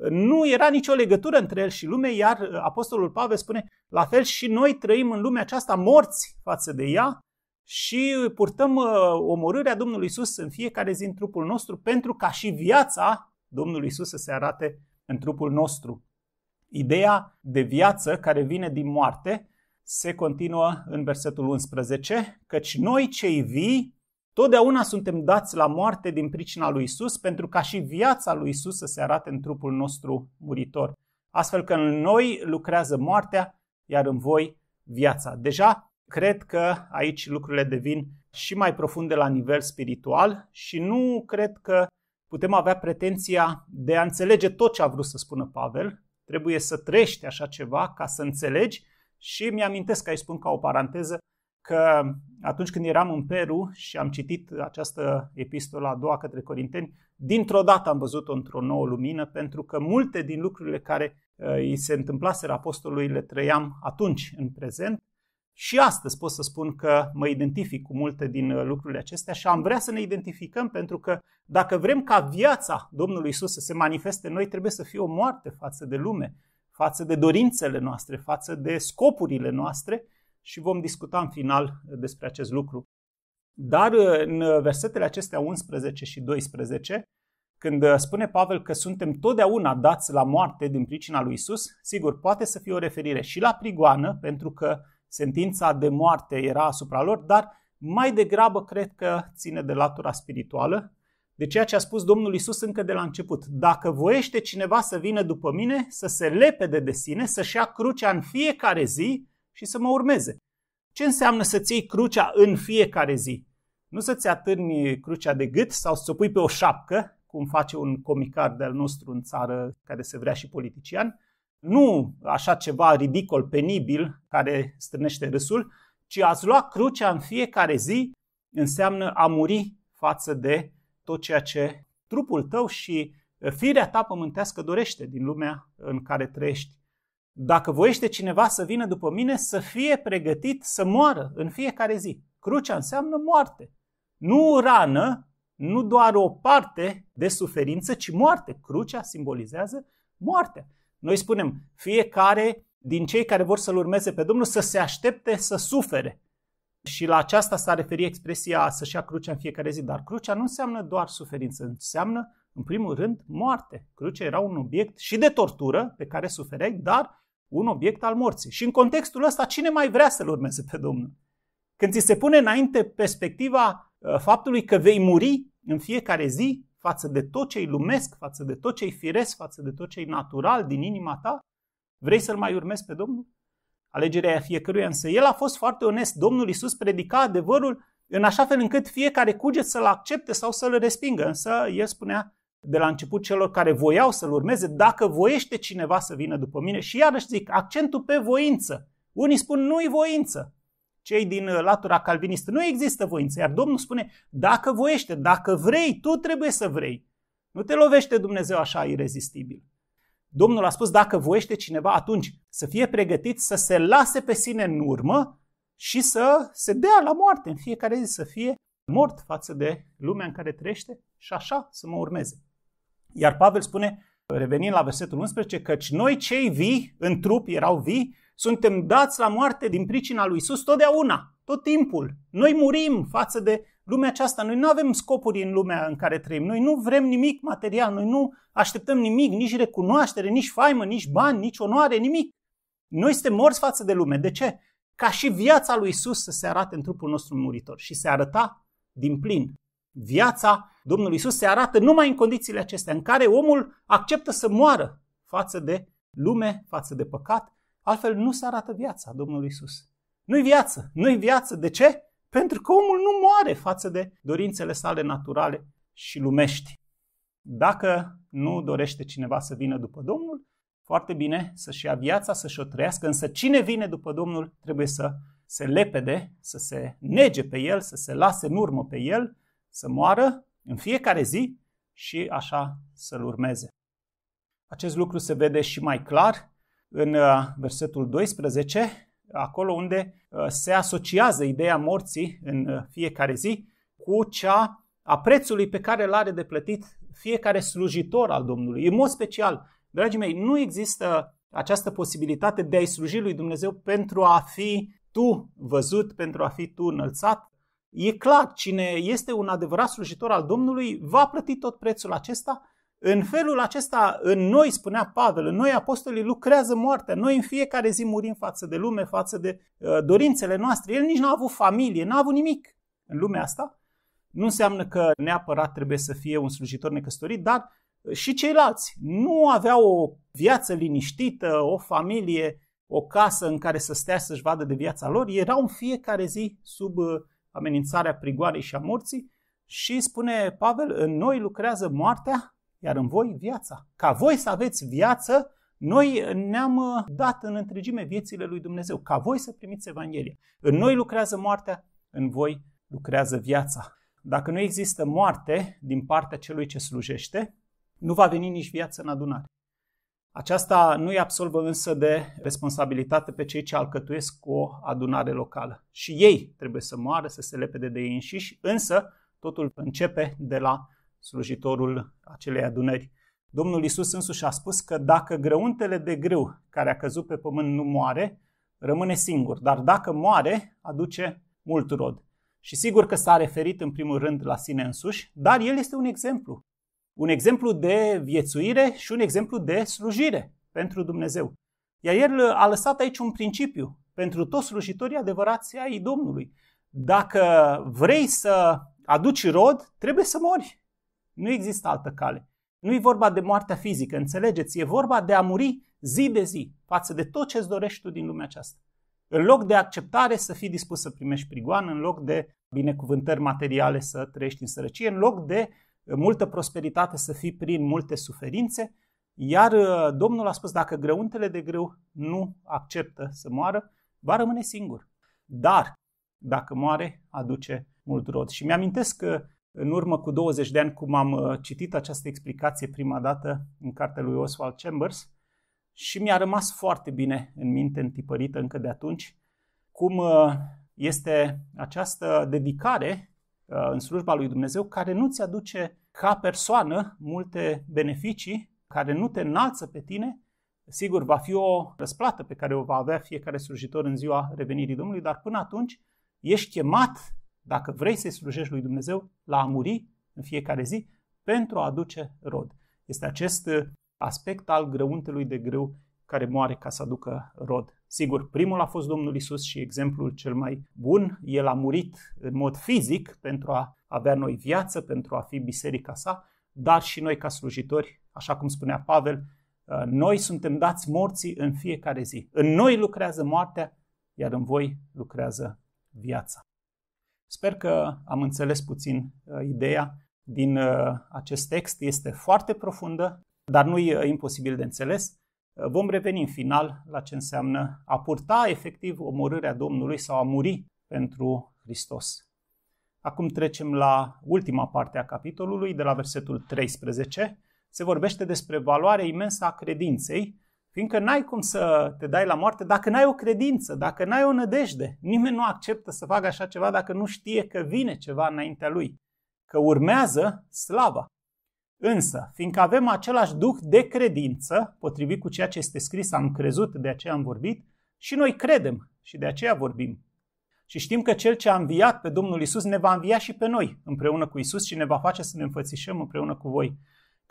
Nu era nicio legătură între el și lume, iar Apostolul Pavel spune, la fel și noi trăim în lumea aceasta morți față de ea, și purtăm uh, omorârea Domnului Isus în fiecare zi în trupul nostru pentru ca și viața Domnul Isus să se arate în trupul nostru. Ideea de viață care vine din moarte se continuă în versetul 11, căci noi cei vii totdeauna suntem dați la moarte din pricina lui Isus, pentru ca și viața lui Isus să se arate în trupul nostru muritor. Astfel că în noi lucrează moartea, iar în voi viața. Deja cred că aici lucrurile devin și mai profunde la nivel spiritual și nu cred că putem avea pretenția de a înțelege tot ce a vrut să spună Pavel, trebuie să trești așa ceva ca să înțelegi și mi-amintesc, aici spun ca o paranteză, că atunci când eram în Peru și am citit această epistolă a doua către Corinteni, dintr-o dată am văzut-o într-o nouă lumină, pentru că multe din lucrurile care uh, îi se întâmplaseră apostolului le trăiam atunci, în prezent, și astăzi pot să spun că mă identific cu multe din uh, lucrurile acestea și am vrea să ne identificăm pentru că dacă vrem ca viața Domnului Isus să se manifeste noi, trebuie să fie o moarte față de lume, față de dorințele noastre, față de scopurile noastre și vom discuta în final uh, despre acest lucru. Dar uh, în versetele acestea 11 și 12, când spune Pavel că suntem totdeauna dați la moarte din pricina lui Isus, sigur, poate să fie o referire și la prigoană, pentru că sentința de moarte era asupra lor, dar mai degrabă cred că ține de latura spirituală, de ceea ce a spus Domnul Isus încă de la început. Dacă voiește cineva să vină după mine, să se lepede de sine, să-și ia crucea în fiecare zi și să mă urmeze. Ce înseamnă să-ți iei crucea în fiecare zi? Nu să-ți atârni crucea de gât sau să o pui pe o șapcă, cum face un comicar de-al nostru în țară care se vrea și politician, nu așa ceva ridicol, penibil, care strânește râsul, ci ați lua crucea în fiecare zi înseamnă a muri față de tot ceea ce trupul tău și uh, firea ta pământească dorește din lumea în care trăiești. Dacă voiește cineva să vină după mine, să fie pregătit să moară în fiecare zi. Crucea înseamnă moarte. Nu rană, nu doar o parte de suferință, ci moarte. Crucea simbolizează moartea. Noi spunem, fiecare din cei care vor să-L urmeze pe Domnul să se aștepte să sufere. Și la aceasta s-a referit expresia să-și ia crucea în fiecare zi, dar crucea nu înseamnă doar suferință, înseamnă, în primul rând, moarte. Crucea era un obiect și de tortură pe care sufereai, dar un obiect al morții. Și în contextul ăsta, cine mai vrea să-L urmeze pe Domnul? Când ți se pune înainte perspectiva uh, faptului că vei muri în fiecare zi, față de tot ce-i lumesc, față de tot ce-i firesc, față de tot ce-i natural din inima ta? Vrei să-L mai urmezi pe Domnul? Alegerea aia fiecăruia, însă el a fost foarte onest. Domnul Iisus predica adevărul în așa fel încât fiecare cuget să-l accepte sau să-l respingă. Însă el spunea de la început celor care voiau să-l urmeze, dacă voiește cineva să vină după mine, și iarăși zic, accentul pe voință. Unii spun nu-i voință, cei din uh, latura calvinistă. Nu există voință, iar Domnul spune, dacă voiește, dacă vrei, tu trebuie să vrei. Nu te lovește Dumnezeu așa irezistibil. Domnul a spus, dacă voiește cineva, atunci să fie pregătit să se lase pe sine în urmă și să se dea la moarte în fiecare zi, să fie mort față de lumea în care trăiește și așa să mă urmeze. Iar Pavel spune, revenind la versetul 11, căci noi cei vii, în trup erau vii, suntem dați la moarte din pricina lui Isus totdeauna, tot timpul. Noi murim față de lumea aceasta. Noi nu avem scopuri în lumea în care trăim. Noi nu vrem nimic material, noi nu așteptăm nimic, nici recunoaștere, nici faimă, nici bani, nici onoare, nimic. Noi suntem morți față de lume. De ce? Ca și viața lui Isus să se arate în trupul nostru muritor și se arăta din plin. Viața Domnului Isus se arată numai în condițiile acestea în care omul acceptă să moară față de lume, față de păcat Altfel nu se arată viața Domnului Isus. Nu-i viață, nu-i viață. De ce? Pentru că omul nu moare față de dorințele sale naturale și lumești. Dacă nu dorește cineva să vină după Domnul, foarte bine să-și ia viața, să-și o trăiască, însă cine vine după Domnul trebuie să se lepede, să se nege pe el, să se lase în urmă pe el, să moară în fiecare zi și așa să-l urmeze. Acest lucru se vede și mai clar în uh, versetul 12, acolo unde uh, se asociază ideea morții în uh, fiecare zi cu cea a prețului pe care l are de plătit fiecare slujitor al Domnului. În mod special, dragii mei, nu există această posibilitate de a-i sluji lui Dumnezeu pentru a fi tu văzut, pentru a fi tu înălțat. E clar, cine este un adevărat slujitor al Domnului va plăti tot prețul acesta în felul acesta, în noi, spunea Pavel, în noi apostolii lucrează moartea. Noi în fiecare zi murim față de lume, față de uh, dorințele noastre. El nici n-a avut familie, n-a avut nimic în lumea asta. Nu înseamnă că neapărat trebuie să fie un slujitor necăsătorit, dar uh, și ceilalți nu aveau o viață liniștită, o familie, o casă în care să stea să-și vadă de viața lor. Erau în fiecare zi sub uh, amenințarea prigoarei și a morții și spune Pavel, în noi lucrează moartea iar în voi viața. Ca voi să aveți viață, noi ne-am uh, dat în întregime viețile lui Dumnezeu, ca voi să primiți Evanghelia. În noi lucrează moartea, în voi lucrează viața. Dacă nu există moarte din partea celui ce slujește, nu va veni nici viață în adunare. Aceasta nu îi absolvă însă de responsabilitate pe cei ce alcătuiesc o adunare locală. Și ei trebuie să moară, să se lepede de ei înșiși, însă totul începe de la slujitorul acelei adunări. Domnul Isus însuși a spus că dacă grăuntele de grâu care a căzut pe pământ nu moare, rămâne singur, dar dacă moare, aduce mult rod. Și sigur că s-a referit în primul rând la sine însuși, dar el este un exemplu. Un exemplu de viețuire și un exemplu de slujire pentru Dumnezeu. Iar el a lăsat aici un principiu pentru toți slujitorii adevărați ai Domnului. Dacă vrei să aduci rod, trebuie să mori. Nu există altă cale. Nu e vorba de moartea fizică, înțelegeți? E vorba de a muri zi de zi față de tot ce îți dorești tu din lumea aceasta. În loc de acceptare să fii dispus să primești prigoană, în loc de binecuvântări materiale să trăiești în sărăcie, în loc de uh, multă prosperitate să fii prin multe suferințe, iar uh, Domnul a spus, dacă grăuntele de greu nu acceptă să moară, va rămâne singur. Dar, dacă moare, aduce mult rod. Și mi-amintesc că în urmă cu 20 de ani, cum am uh, citit această explicație prima dată în cartea lui Oswald Chambers, și mi-a rămas foarte bine în minte, întipărită încă de atunci, cum uh, este această dedicare uh, în slujba lui Dumnezeu care nu ți aduce ca persoană multe beneficii, care nu te înalță pe tine, sigur va fi o răsplată pe care o va avea fiecare slujitor în ziua revenirii Domnului, dar până atunci ești chemat dacă vrei să-i slujești lui Dumnezeu, la a muri în fiecare zi pentru a aduce rod. Este acest uh, aspect al grăuntelui de greu care moare ca să aducă rod. Sigur, primul a fost Domnul Isus și exemplul cel mai bun. El a murit în mod fizic pentru a avea noi viață, pentru a fi biserica sa, dar și noi ca slujitori, așa cum spunea Pavel, uh, noi suntem dați morții în fiecare zi. În noi lucrează moartea, iar în voi lucrează viața. Sper că am înțeles puțin uh, ideea din uh, acest text. Este foarte profundă, dar nu e uh, imposibil de înțeles. Vom reveni în final la ce înseamnă a purta efectiv omorârea Domnului sau a muri pentru Hristos. Acum trecem la ultima parte a capitolului, de la versetul 13. Se vorbește despre valoarea imensă a credinței Fiindcă n-ai cum să te dai la moarte dacă n-ai o credință, dacă n-ai o nădejde. Nimeni nu acceptă să facă așa ceva dacă nu știe că vine ceva înaintea lui, că urmează slava. Însă, fiindcă avem același duh de credință, potrivit cu ceea ce este scris, am crezut, de aceea am vorbit, și noi credem și de aceea vorbim. Și știm că Cel ce a înviat pe Domnul Isus ne va învia și pe noi împreună cu Isus și ne va face să ne înfățișăm împreună cu voi.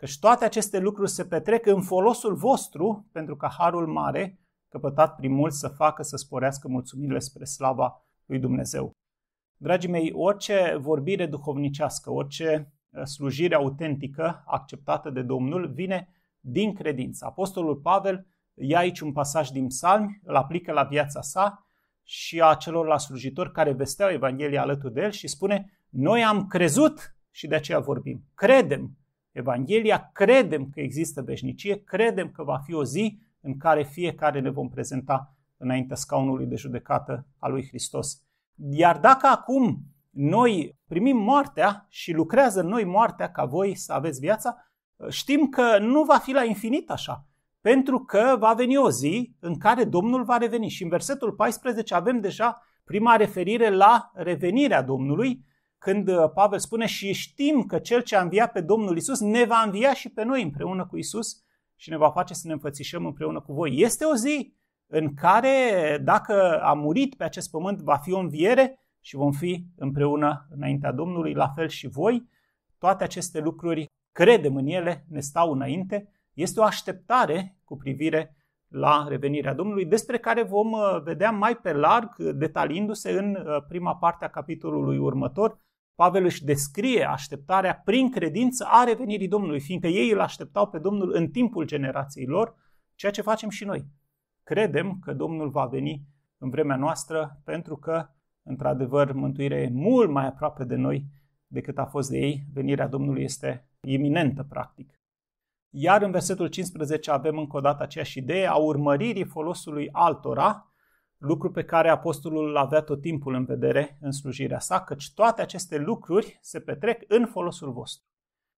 Căci toate aceste lucruri se petrec în folosul vostru, pentru ca harul mare, căpătat prin mult, să facă să sporească mulțumirile spre slava lui Dumnezeu. Dragii mei, orice vorbire duhovnicească, orice uh, slujire autentică acceptată de Domnul vine din credință. Apostolul Pavel ia aici un pasaj din psalmi, îl aplică la viața sa și a la slujitori care vesteau Evanghelia alături de el și spune Noi am crezut și de aceea vorbim. Credem Evanghelia, credem că există veșnicie, credem că va fi o zi în care fiecare ne vom prezenta înaintea scaunului de judecată a lui Hristos. Iar dacă acum noi primim moartea și lucrează în noi moartea ca voi să aveți viața, știm că nu va fi la infinit așa, pentru că va veni o zi în care Domnul va reveni. Și în versetul 14 avem deja prima referire la revenirea Domnului, când uh, Pavel spune și știm că cel ce a înviat pe Domnul Isus ne va învia și pe noi împreună cu Isus și ne va face să ne înfățișăm împreună cu voi. Este o zi în care, dacă a murit pe acest pământ, va fi o înviere și vom fi împreună înaintea Domnului, la fel și voi. Toate aceste lucruri, credem în ele, ne stau înainte. Este o așteptare cu privire la revenirea Domnului, despre care vom uh, vedea mai pe larg, uh, detaliindu-se în prima parte a capitolului următor, Pavel își descrie așteptarea prin credință a revenirii Domnului, fiindcă ei îl așteptau pe Domnul în timpul generației lor, ceea ce facem și noi. Credem că Domnul va veni în vremea noastră pentru că, într-adevăr, mântuirea e mult mai aproape de noi decât a fost de ei. Venirea Domnului este iminentă, practic. Iar în versetul 15 avem încă o dată aceeași idee a urmăririi folosului altora, lucru pe care apostolul l-a avea tot timpul în vedere în slujirea sa, căci toate aceste lucruri se petrec în folosul vostru.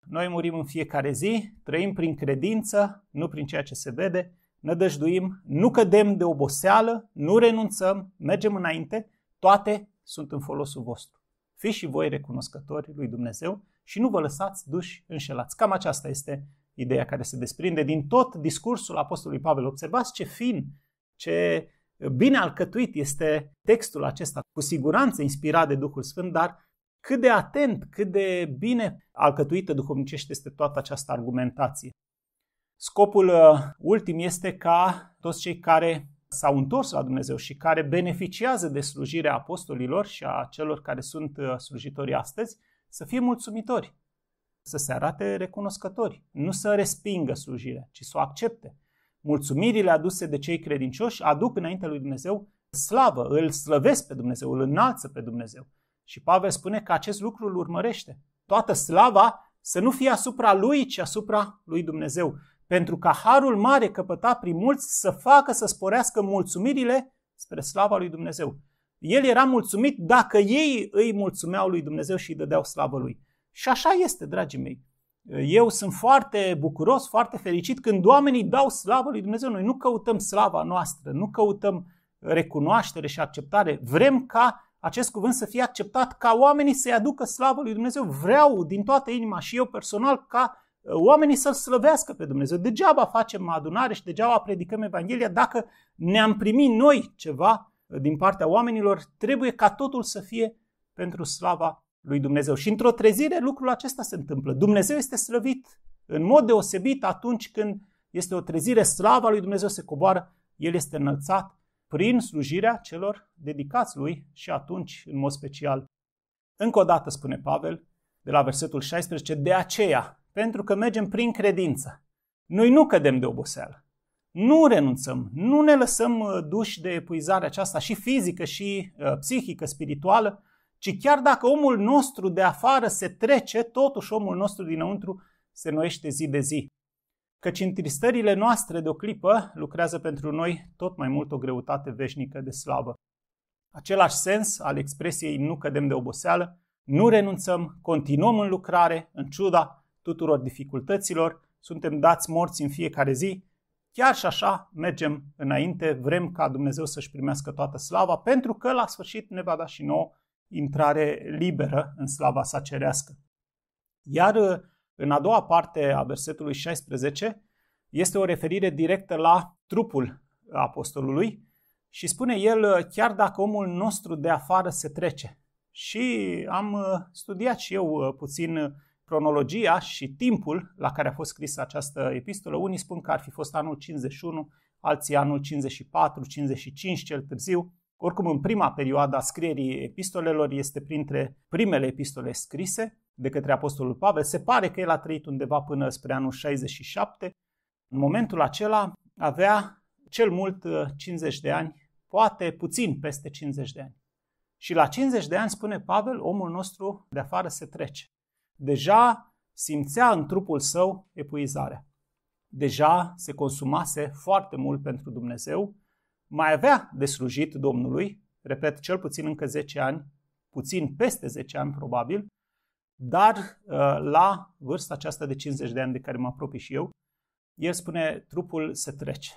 Noi murim în fiecare zi, trăim prin credință, nu prin ceea ce se vede, nădăjduim, nu cădem de oboseală, nu renunțăm, mergem înainte, toate sunt în folosul vostru. Fiți și voi recunoscători lui Dumnezeu și nu vă lăsați duși înșelați. Cam aceasta este ideea care se desprinde din tot discursul Apostolului Pavel. Observați ce fin, ce bine alcătuit este textul acesta, cu siguranță inspirat de Duhul Sfânt, dar cât de atent, cât de bine alcătuită duhovnicește este toată această argumentație. Scopul uh, ultim este ca toți cei care s-au întors la Dumnezeu și care beneficiază de slujirea apostolilor și a celor care sunt uh, slujitori astăzi, să fie mulțumitori, să se arate recunoscători, nu să respingă slujirea, ci să o accepte mulțumirile aduse de cei credincioși aduc înaintea lui Dumnezeu slavă, îl slăvesc pe Dumnezeu, îl înalță pe Dumnezeu. Și Pavel spune că acest lucru îl urmărește. Toată slava să nu fie asupra lui, ci asupra lui Dumnezeu. Pentru ca harul mare căpătat prin mulți să facă să sporească mulțumirile spre slava lui Dumnezeu. El era mulțumit dacă ei îi mulțumeau lui Dumnezeu și îi dădeau slavă lui. Și așa este, dragii mei. Eu sunt foarte bucuros, foarte fericit când oamenii dau slavă lui Dumnezeu. Noi nu căutăm slava noastră, nu căutăm recunoaștere și acceptare. Vrem ca acest cuvânt să fie acceptat, ca oamenii să-i aducă slavă lui Dumnezeu. Vreau din toată inima și eu personal ca uh, oamenii să-L slăvească pe Dumnezeu. Degeaba facem adunare și degeaba predicăm Evanghelia dacă ne-am primit noi ceva uh, din partea oamenilor, trebuie ca totul să fie pentru slava lui Dumnezeu. Și într-o trezire lucrul acesta se întâmplă. Dumnezeu este slăvit în mod deosebit atunci când este o trezire, slava lui Dumnezeu se coboară, El este înălțat prin slujirea celor dedicați lui și atunci, în mod special. Încă o dată spune Pavel, de la versetul 16, de aceea, pentru că mergem prin credință, noi nu cădem de oboseală, nu renunțăm, nu ne lăsăm uh, duși de epuizarea aceasta și fizică și uh, psihică, spirituală, ci chiar dacă omul nostru de afară se trece, totuși omul nostru dinăuntru se noiește zi de zi. Căci întristările noastre de o clipă lucrează pentru noi tot mai mult o greutate veșnică de slabă. Același sens al expresiei nu cădem de oboseală, nu renunțăm, continuăm în lucrare, în ciuda tuturor dificultăților, suntem dați morți în fiecare zi, chiar și așa mergem înainte, vrem ca Dumnezeu să-și primească toată slava, pentru că la sfârșit ne va da și nouă intrare liberă în slava sa cerească. Iar în a doua parte a versetului 16 este o referire directă la trupul apostolului și spune el, chiar dacă omul nostru de afară se trece. Și am uh, studiat și eu uh, puțin cronologia și timpul la care a fost scrisă această epistolă. Unii spun că ar fi fost anul 51, alții anul 54, 55 cel târziu. Oricum, în prima perioadă a scrierii epistolelor este printre primele epistole scrise de către Apostolul Pavel. Se pare că el a trăit undeva până spre anul 67. În momentul acela avea cel mult 50 uh, de ani, poate puțin peste 50 de ani. Și la 50 de ani, spune Pavel, omul nostru de afară se trece. Deja simțea în trupul său epuizarea. Deja se consumase foarte mult pentru Dumnezeu, mai avea de slujit Domnului, repet, cel puțin încă 10 ani, puțin peste 10 ani probabil, dar uh, la vârsta aceasta de 50 de ani de care mă apropii și eu, el spune, trupul se trece.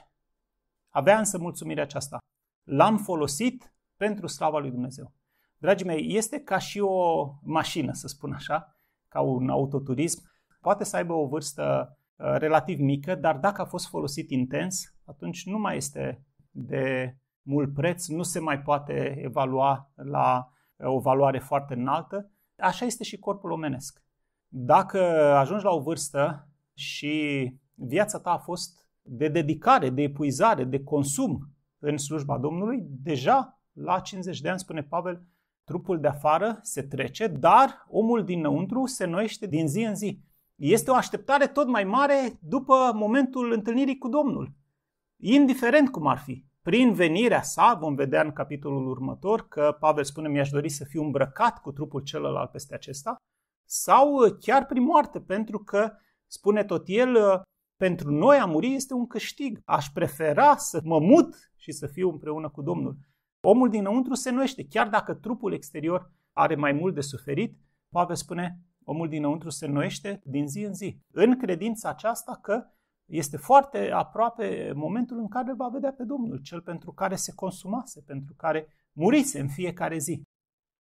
Avea însă mulțumirea aceasta. L-am folosit pentru slava lui Dumnezeu. Dragii mei, este ca și o mașină, să spun așa, ca un autoturism. Poate să aibă o vârstă uh, relativ mică, dar dacă a fost folosit intens, atunci nu mai este de mult preț nu se mai poate evalua la o valoare foarte înaltă. Așa este și corpul omenesc. Dacă ajungi la o vârstă și viața ta a fost de dedicare, de epuizare, de consum în slujba Domnului, deja la 50 de ani, spune Pavel, trupul de afară se trece, dar omul dinăuntru se noiește din zi în zi. Este o așteptare tot mai mare după momentul întâlnirii cu Domnul, indiferent cum ar fi. Prin venirea sa, vom vedea în capitolul următor că Pavel spune mi-aș dori să fiu îmbrăcat cu trupul celălalt peste acesta, sau uh, chiar prin moarte, pentru că, spune tot el, uh, pentru noi a muri este un câștig. Aș prefera să mă mut și să fiu împreună cu Domnul. Omul dinăuntru se noiește, chiar dacă trupul exterior are mai mult de suferit, Pavel spune, omul dinăuntru se noiește din zi în zi. În credința aceasta că este foarte aproape momentul în care îl va vedea pe Domnul, cel pentru care se consumase, pentru care murise în fiecare zi.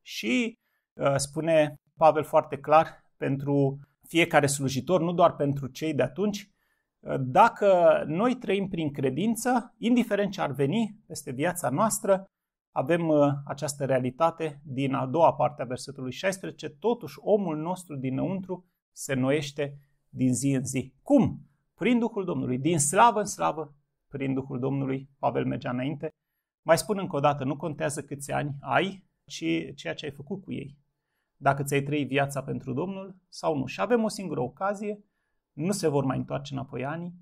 Și uh, spune Pavel foarte clar pentru fiecare slujitor, nu doar pentru cei de atunci, uh, dacă noi trăim prin credință, indiferent ce ar veni peste viața noastră, avem uh, această realitate din a doua parte a versetului 16, totuși omul nostru dinăuntru se noiește din zi în zi. Cum? prin Duhul Domnului, din slavă în slavă, prin Duhul Domnului, Pavel mergea înainte. Mai spun încă o dată, nu contează câți ani ai, ci ceea ce ai făcut cu ei. Dacă ți-ai trăit viața pentru Domnul sau nu. Și avem o singură ocazie, nu se vor mai întoarce înapoi ani.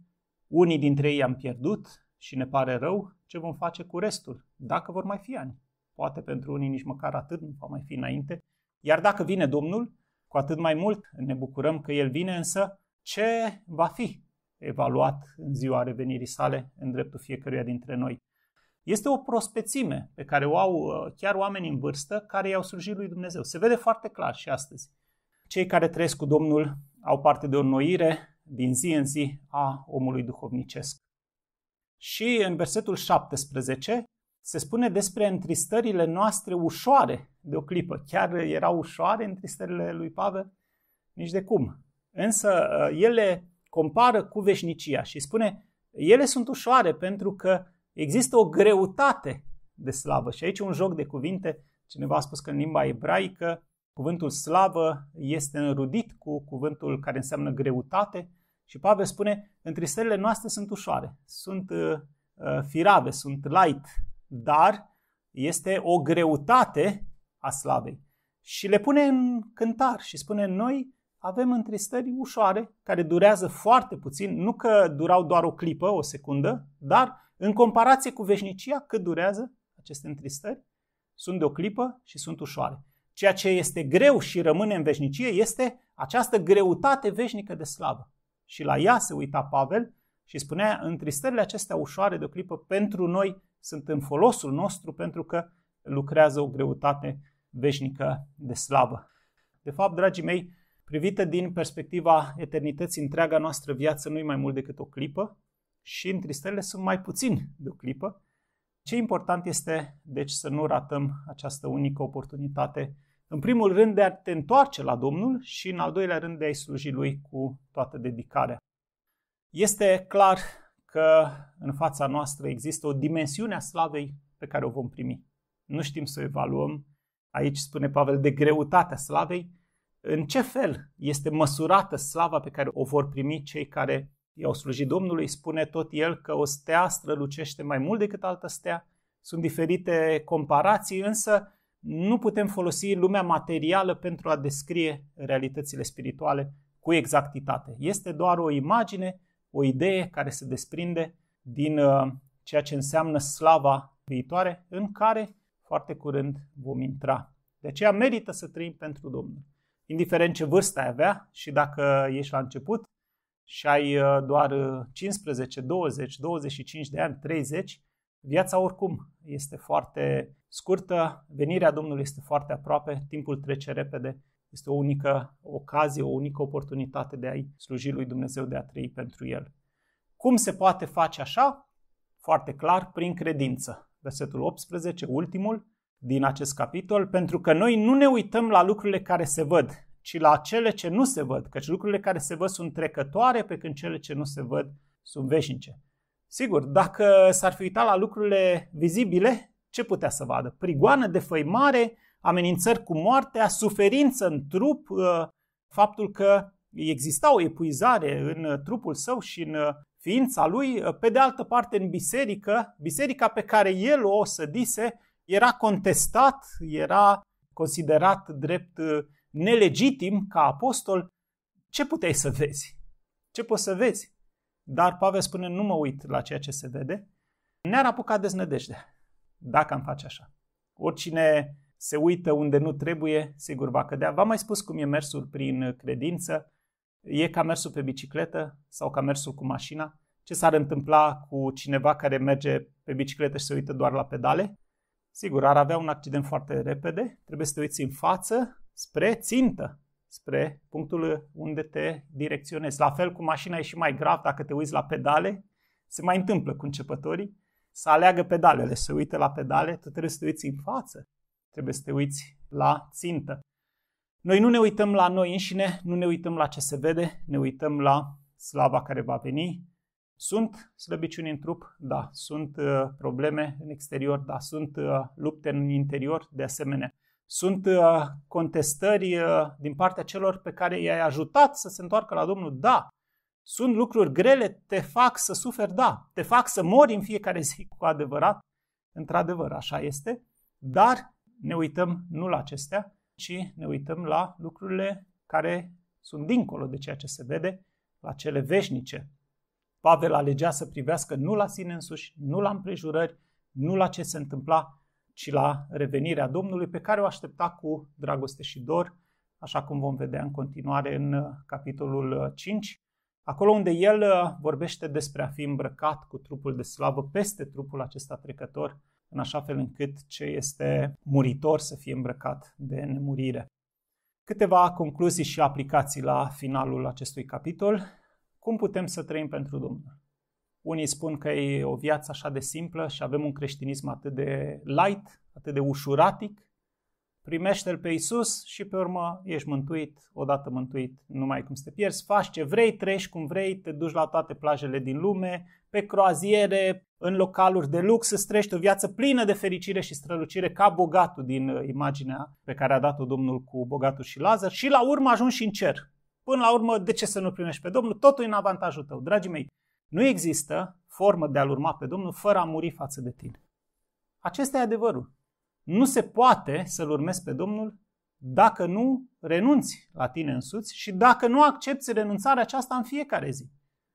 Unii dintre ei am pierdut și ne pare rău ce vom face cu restul, dacă vor mai fi ani. Poate pentru unii nici măcar atât nu va mai fi înainte. Iar dacă vine Domnul, cu atât mai mult ne bucurăm că El vine, însă ce va fi? evaluat în ziua revenirii sale în dreptul fiecăruia dintre noi. Este o prospețime pe care o au uh, chiar oamenii în vârstă care i-au slujit lui Dumnezeu. Se vede foarte clar și astăzi. Cei care trăiesc cu Domnul au parte de o noire din zi în zi a omului duhovnicesc. Și în versetul 17 se spune despre întristările noastre ușoare de o clipă. Chiar erau ușoare întristările lui Pavel? Nici de cum. Însă uh, ele compară cu veșnicia și spune, ele sunt ușoare pentru că există o greutate de slavă. Și aici un joc de cuvinte, cineva a spus că în limba ebraică cuvântul slavă este înrudit cu cuvântul care înseamnă greutate și Pavel spune, întristările noastre sunt ușoare, sunt uh, uh, firave, sunt light, dar este o greutate a slavei. Și le pune în cântar și spune, noi avem întristări ușoare, care durează foarte puțin, nu că durau doar o clipă, o secundă, dar în comparație cu veșnicia, cât durează aceste întristări? Sunt de o clipă și sunt ușoare. Ceea ce este greu și rămâne în veșnicie este această greutate veșnică de slavă. Și la ea se uita Pavel și spunea, întristările acestea ușoare de o clipă pentru noi sunt în folosul nostru pentru că lucrează o greutate veșnică de slavă. De fapt, dragii mei, Privită din perspectiva eternității, întreaga noastră viață nu e mai mult decât o clipă și întristările sunt mai puțin de o clipă. Ce important este, deci, să nu ratăm această unică oportunitate, în primul rând de a te întoarce la Domnul și, în al doilea rând, de a-i sluji Lui cu toată dedicarea. Este clar că în fața noastră există o dimensiune a slavei pe care o vom primi. Nu știm să o evaluăm. Aici spune Pavel de greutatea slavei, în ce fel este măsurată slava pe care o vor primi cei care i-au slujit Domnului, spune tot el că o stea strălucește mai mult decât altă stea. Sunt diferite comparații, însă nu putem folosi lumea materială pentru a descrie realitățile spirituale cu exactitate. Este doar o imagine, o idee care se desprinde din uh, ceea ce înseamnă slava viitoare, în care foarte curând vom intra. De aceea merită să trăim pentru Domnul indiferent ce vârstă ai avea și dacă ești la început și ai uh, doar 15, 20, 25 de ani, 30, viața oricum este foarte scurtă, venirea Domnului este foarte aproape, timpul trece repede, este o unică ocazie, o unică oportunitate de a-i sluji lui Dumnezeu, de a trăi pentru El. Cum se poate face așa? Foarte clar, prin credință. Versetul 18, ultimul, din acest capitol, pentru că noi nu ne uităm la lucrurile care se văd, ci la cele ce nu se văd, căci lucrurile care se văd sunt trecătoare, pe când cele ce nu se văd sunt veșnice. Sigur, dacă s-ar fi uitat la lucrurile vizibile, ce putea să vadă? Prigoană, făimare, amenințări cu moartea, suferință în trup, uh, faptul că exista o epuizare în trupul său și în uh, ființa lui, uh, pe de altă parte în biserică, biserica pe care el o sădise, era contestat, era considerat drept uh, nelegitim ca apostol, ce puteai să vezi? Ce poți să vezi? Dar Pavel spune, nu mă uit la ceea ce se vede, ne-ar apuca deznădejde, dacă am face așa. Oricine se uită unde nu trebuie, sigur va cădea. V-am mai spus cum e mersul prin credință, e ca mersul pe bicicletă sau ca mersul cu mașina. Ce s-ar întâmpla cu cineva care merge pe bicicletă și se uită doar la pedale? Sigur, ar avea un accident foarte repede, trebuie să te uiți în față, spre țintă, spre punctul unde te direcționezi. La fel cu mașina e și mai grav dacă te uiți la pedale, se mai întâmplă cu începătorii, să aleagă pedalele, să uite la pedale, tu trebuie să te uiți în față, trebuie să te uiți la țintă. Noi nu ne uităm la noi înșine, nu ne uităm la ce se vede, ne uităm la slava care va veni, sunt slăbiciuni în trup? Da. Sunt uh, probleme în exterior? Da. Sunt uh, lupte în interior? De asemenea. Sunt uh, contestări uh, din partea celor pe care i-ai ajutat să se întoarcă la Domnul? Da. Sunt lucruri grele? Te fac să suferi? Da. Te fac să mori în fiecare zi cu adevărat? Într-adevăr, așa este. Dar ne uităm nu la acestea, ci ne uităm la lucrurile care sunt dincolo de ceea ce se vede, la cele veșnice. Pavel alegea să privească nu la sine însuși, nu la împrejurări, nu la ce se întâmpla, ci la revenirea Domnului pe care o aștepta cu dragoste și dor, așa cum vom vedea în continuare în uh, capitolul 5, uh, acolo unde el uh, vorbește despre a fi îmbrăcat cu trupul de slavă peste trupul acesta trecător, în așa fel încât ce este muritor să fie îmbrăcat de nemurire. Câteva concluzii și aplicații la finalul acestui capitol. Cum putem să trăim pentru Domnul? Unii spun că e o viață așa de simplă și avem un creștinism atât de light, atât de ușuratic. Primește-L pe Isus și pe urmă ești mântuit, odată mântuit, nu mai cum să te pierzi, faci ce vrei, treci cum vrei, te duci la toate plajele din lume, pe croaziere, în localuri de lux, îți trăiești o viață plină de fericire și strălucire ca bogatul din imaginea pe care a dat-o Domnul cu bogatul și Lazar și la urmă ajungi și în cer. Până la urmă, de ce să nu primești pe Domnul? Totul e în avantajul tău. Dragii mei, nu există formă de a-L urma pe Domnul fără a muri față de tine. Acesta e adevărul. Nu se poate să-L urmezi pe Domnul dacă nu renunți la tine însuți și dacă nu accepti renunțarea aceasta în fiecare zi.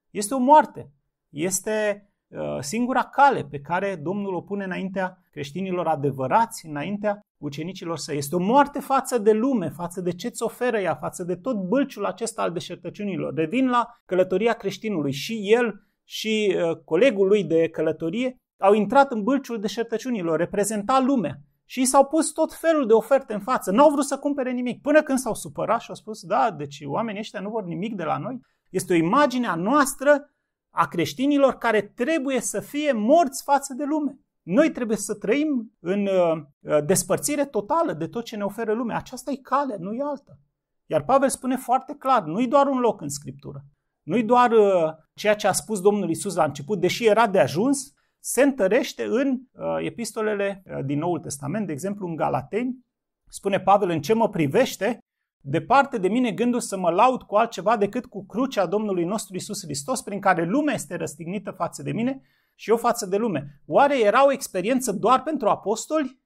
Este o moarte. Este Uh, singura cale pe care Domnul o pune înaintea creștinilor adevărați, înaintea ucenicilor săi. Este o moarte față de lume, față de ce-ți oferă ea, față de tot bâlciul acesta al deșertăciunilor. Revin la călătoria creștinului. Și el și uh, colegul lui de călătorie au intrat în bâlciul deșertăciunilor, reprezenta lumea. Și i s-au pus tot felul de oferte în față. N-au vrut să cumpere nimic. Până când s-au supărat și au spus, da, deci oamenii ăștia nu vor nimic de la noi. Este o imagine a noastră a creștinilor care trebuie să fie morți față de lume. Noi trebuie să trăim în uh, uh, despărțire totală de tot ce ne oferă lumea. Aceasta e calea, nu e altă. Iar Pavel spune foarte clar, nu-i doar un loc în Scriptură. Nu-i doar uh, ceea ce a spus Domnul Isus la început, deși era de ajuns, se întărește în epistolele din Noul Testament, de exemplu în Galateni, spune Pavel, în ce mă privește, Departe de mine gândul să mă laud cu altceva decât cu crucea Domnului nostru Isus Hristos, prin care lumea este răstignită față de mine și eu față de lume. Oare era o experiență doar pentru apostoli?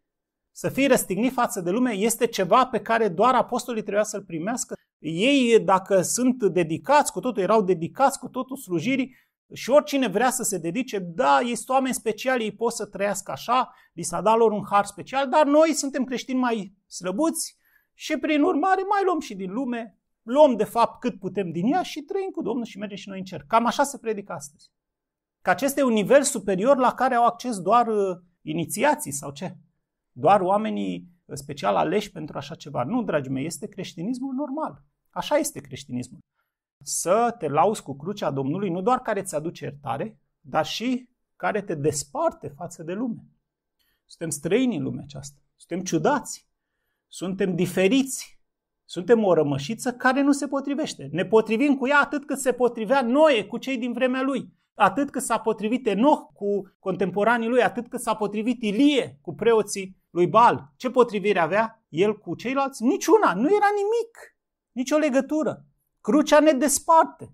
Să fii răstignit față de lume este ceva pe care doar apostolii trebuia să-l primească? Ei, dacă sunt dedicați cu totul, erau dedicați cu totul slujirii și oricine vrea să se dedice, da, ei sunt oameni speciali, ei pot să trăiască așa, li s-a dat lor un har special, dar noi suntem creștini mai slăbuți, și prin urmare mai luăm și din lume, luăm de fapt cât putem din ea și trăim cu Domnul și mergem și noi în cer. Cam așa se predică astăzi. Că acest e un nivel superior la care au acces doar uh, inițiații sau ce? Doar oamenii uh, special aleși pentru așa ceva. Nu, dragii mei, este creștinismul normal. Așa este creștinismul. Să te lauzi cu crucea Domnului, nu doar care îți aduce iertare, dar și care te desparte față de lume. Suntem străini în lumea aceasta. Suntem ciudați. Suntem diferiți. Suntem o rămășiță care nu se potrivește. Ne potrivim cu ea atât cât se potrivea Noe cu cei din vremea lui. Atât cât s-a potrivit Enoch cu contemporanii lui, atât cât s-a potrivit Ilie cu preoții lui Bal. Ce potrivire avea el cu ceilalți? Niciuna, nu era nimic, nicio legătură. Crucea ne desparte.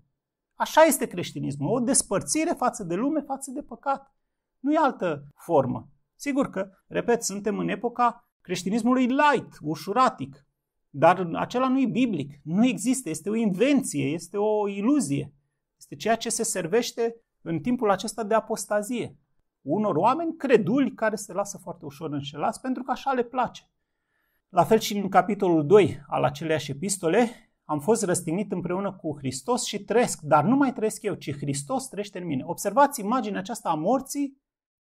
Așa este creștinismul, o despărțire față de lume, față de păcat. Nu e altă formă. Sigur că, repet, suntem în epoca creștinismului light, ușuratic. Dar acela nu e biblic, nu există, este o invenție, este o iluzie. Este ceea ce se servește în timpul acesta de apostazie. Unor oameni creduli care se lasă foarte ușor înșelați pentru că așa le place. La fel și în capitolul 2 al aceleiași epistole, am fost răstignit împreună cu Hristos și trăiesc, dar nu mai trăiesc eu, ci Hristos trăiește în mine. Observați imaginea aceasta a morții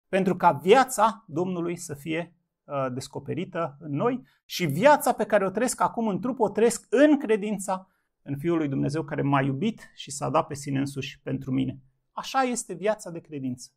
pentru ca viața Domnului să fie Uh, descoperită în noi și viața pe care o trăiesc acum în trup o trăiesc în credința în Fiul lui Dumnezeu care m-a iubit și s-a dat pe sine însuși pentru mine. Așa este viața de credință.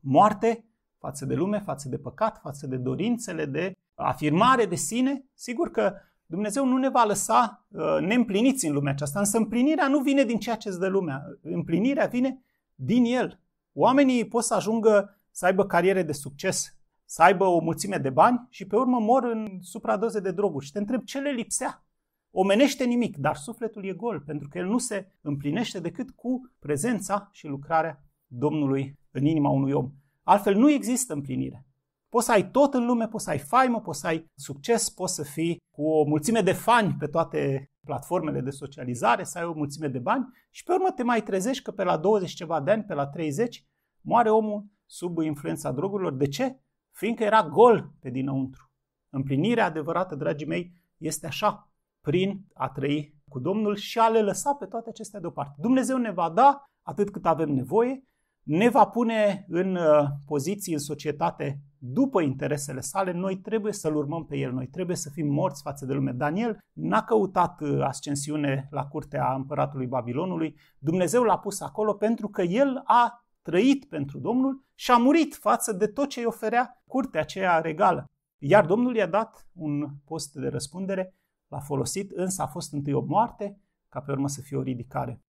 Moarte față de lume, față de păcat, față de dorințele de afirmare de sine. Sigur că Dumnezeu nu ne va lăsa uh, neîmpliniți în lumea aceasta, însă împlinirea nu vine din ceea ce îți dă lumea. Împlinirea vine din El. Oamenii pot să ajungă să aibă cariere de succes, să aibă o mulțime de bani și pe urmă mor în supradoze de droguri. Și te întreb ce le lipsea. Omenește nimic, dar sufletul e gol, pentru că el nu se împlinește decât cu prezența și lucrarea Domnului în inima unui om. Altfel nu există împlinire. Poți să ai tot în lume, poți să ai faimă, poți să ai succes, poți să fii cu o mulțime de fani pe toate platformele de socializare, să ai o mulțime de bani și pe urmă te mai trezești că pe la 20 ceva de ani, pe la 30, moare omul sub influența drogurilor. De ce? fiindcă era gol pe dinăuntru. Împlinirea adevărată, dragii mei, este așa, prin a trăi cu Domnul și a le lăsa pe toate acestea deoparte. Dumnezeu ne va da atât cât avem nevoie, ne va pune în uh, poziții în societate după interesele sale, noi trebuie să-l urmăm pe el, noi trebuie să fim morți față de lume. Daniel n-a căutat uh, ascensiune la curtea împăratului Babilonului, Dumnezeu l-a pus acolo pentru că el a trăit pentru Domnul și a murit față de tot ce îi oferea curtea aceea regală. Iar Domnul i-a dat un post de răspundere, l-a folosit, însă a fost întâi o moarte, ca pe urmă să fie o ridicare.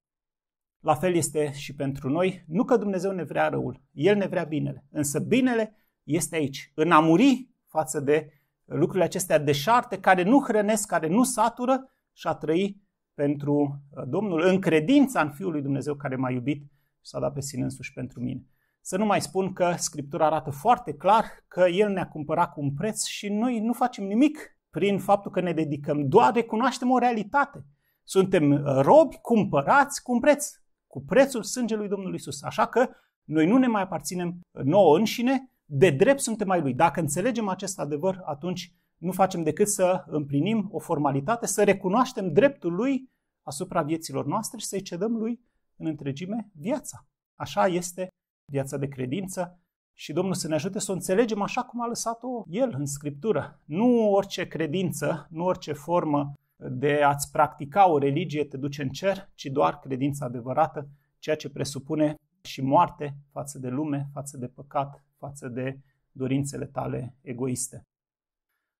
La fel este și pentru noi, nu că Dumnezeu ne vrea răul, El ne vrea binele, însă binele este aici, în a muri față de lucrurile acestea deșarte, care nu hrănesc, care nu satură și a trăi pentru uh, Domnul, în credința în Fiul lui Dumnezeu care m-a iubit s-a dat pe sine însuși pentru mine. Să nu mai spun că Scriptura arată foarte clar că El ne-a cumpărat cu un preț și noi nu facem nimic prin faptul că ne dedicăm. Doar recunoaștem o realitate. Suntem robi cumpărați cu un preț, cu prețul sângelui Domnului Isus. Așa că noi nu ne mai aparținem nouă înșine, de drept suntem mai Lui. Dacă înțelegem acest adevăr, atunci nu facem decât să împlinim o formalitate, să recunoaștem dreptul Lui asupra vieților noastre și să-i cedăm Lui în întregime viața. Așa este viața de credință și Domnul să ne ajute să o înțelegem așa cum a lăsat-o El în Scriptură. Nu orice credință, nu orice formă de a-ți practica o religie te duce în cer, ci doar credința adevărată, ceea ce presupune și moarte față de lume, față de păcat, față de dorințele tale egoiste.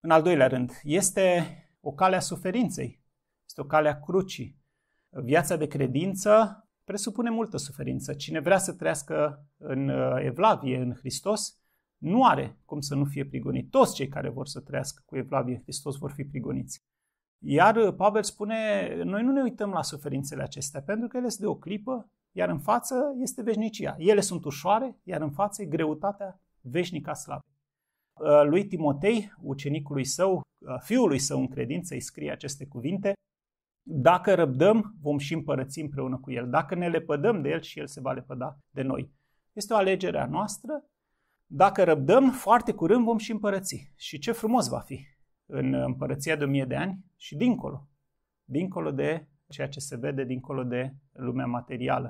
În al doilea rând, este o cale a suferinței, este o cale a crucii. Viața de credință presupune multă suferință. Cine vrea să trăiască în uh, evlavie, în Hristos, nu are cum să nu fie prigonit. Toți cei care vor să trăiască cu evlavie în Hristos vor fi prigoniți. Iar uh, Pavel spune, noi nu ne uităm la suferințele acestea, pentru că ele sunt de o clipă, iar în față este veșnicia. Ele sunt ușoare, iar în față e greutatea veșnică a slavă. Uh, lui Timotei, ucenicului său, fiului său în credință, îi scrie aceste cuvinte – dacă răbdăm, vom și împărăți împreună cu El. Dacă ne lepădăm de El și El se va lepăda de noi. Este o alegere a noastră. Dacă răbdăm, foarte curând vom și împărăți. Și ce frumos va fi în împărăția de o mie de ani și dincolo. Dincolo de ceea ce se vede, dincolo de lumea materială.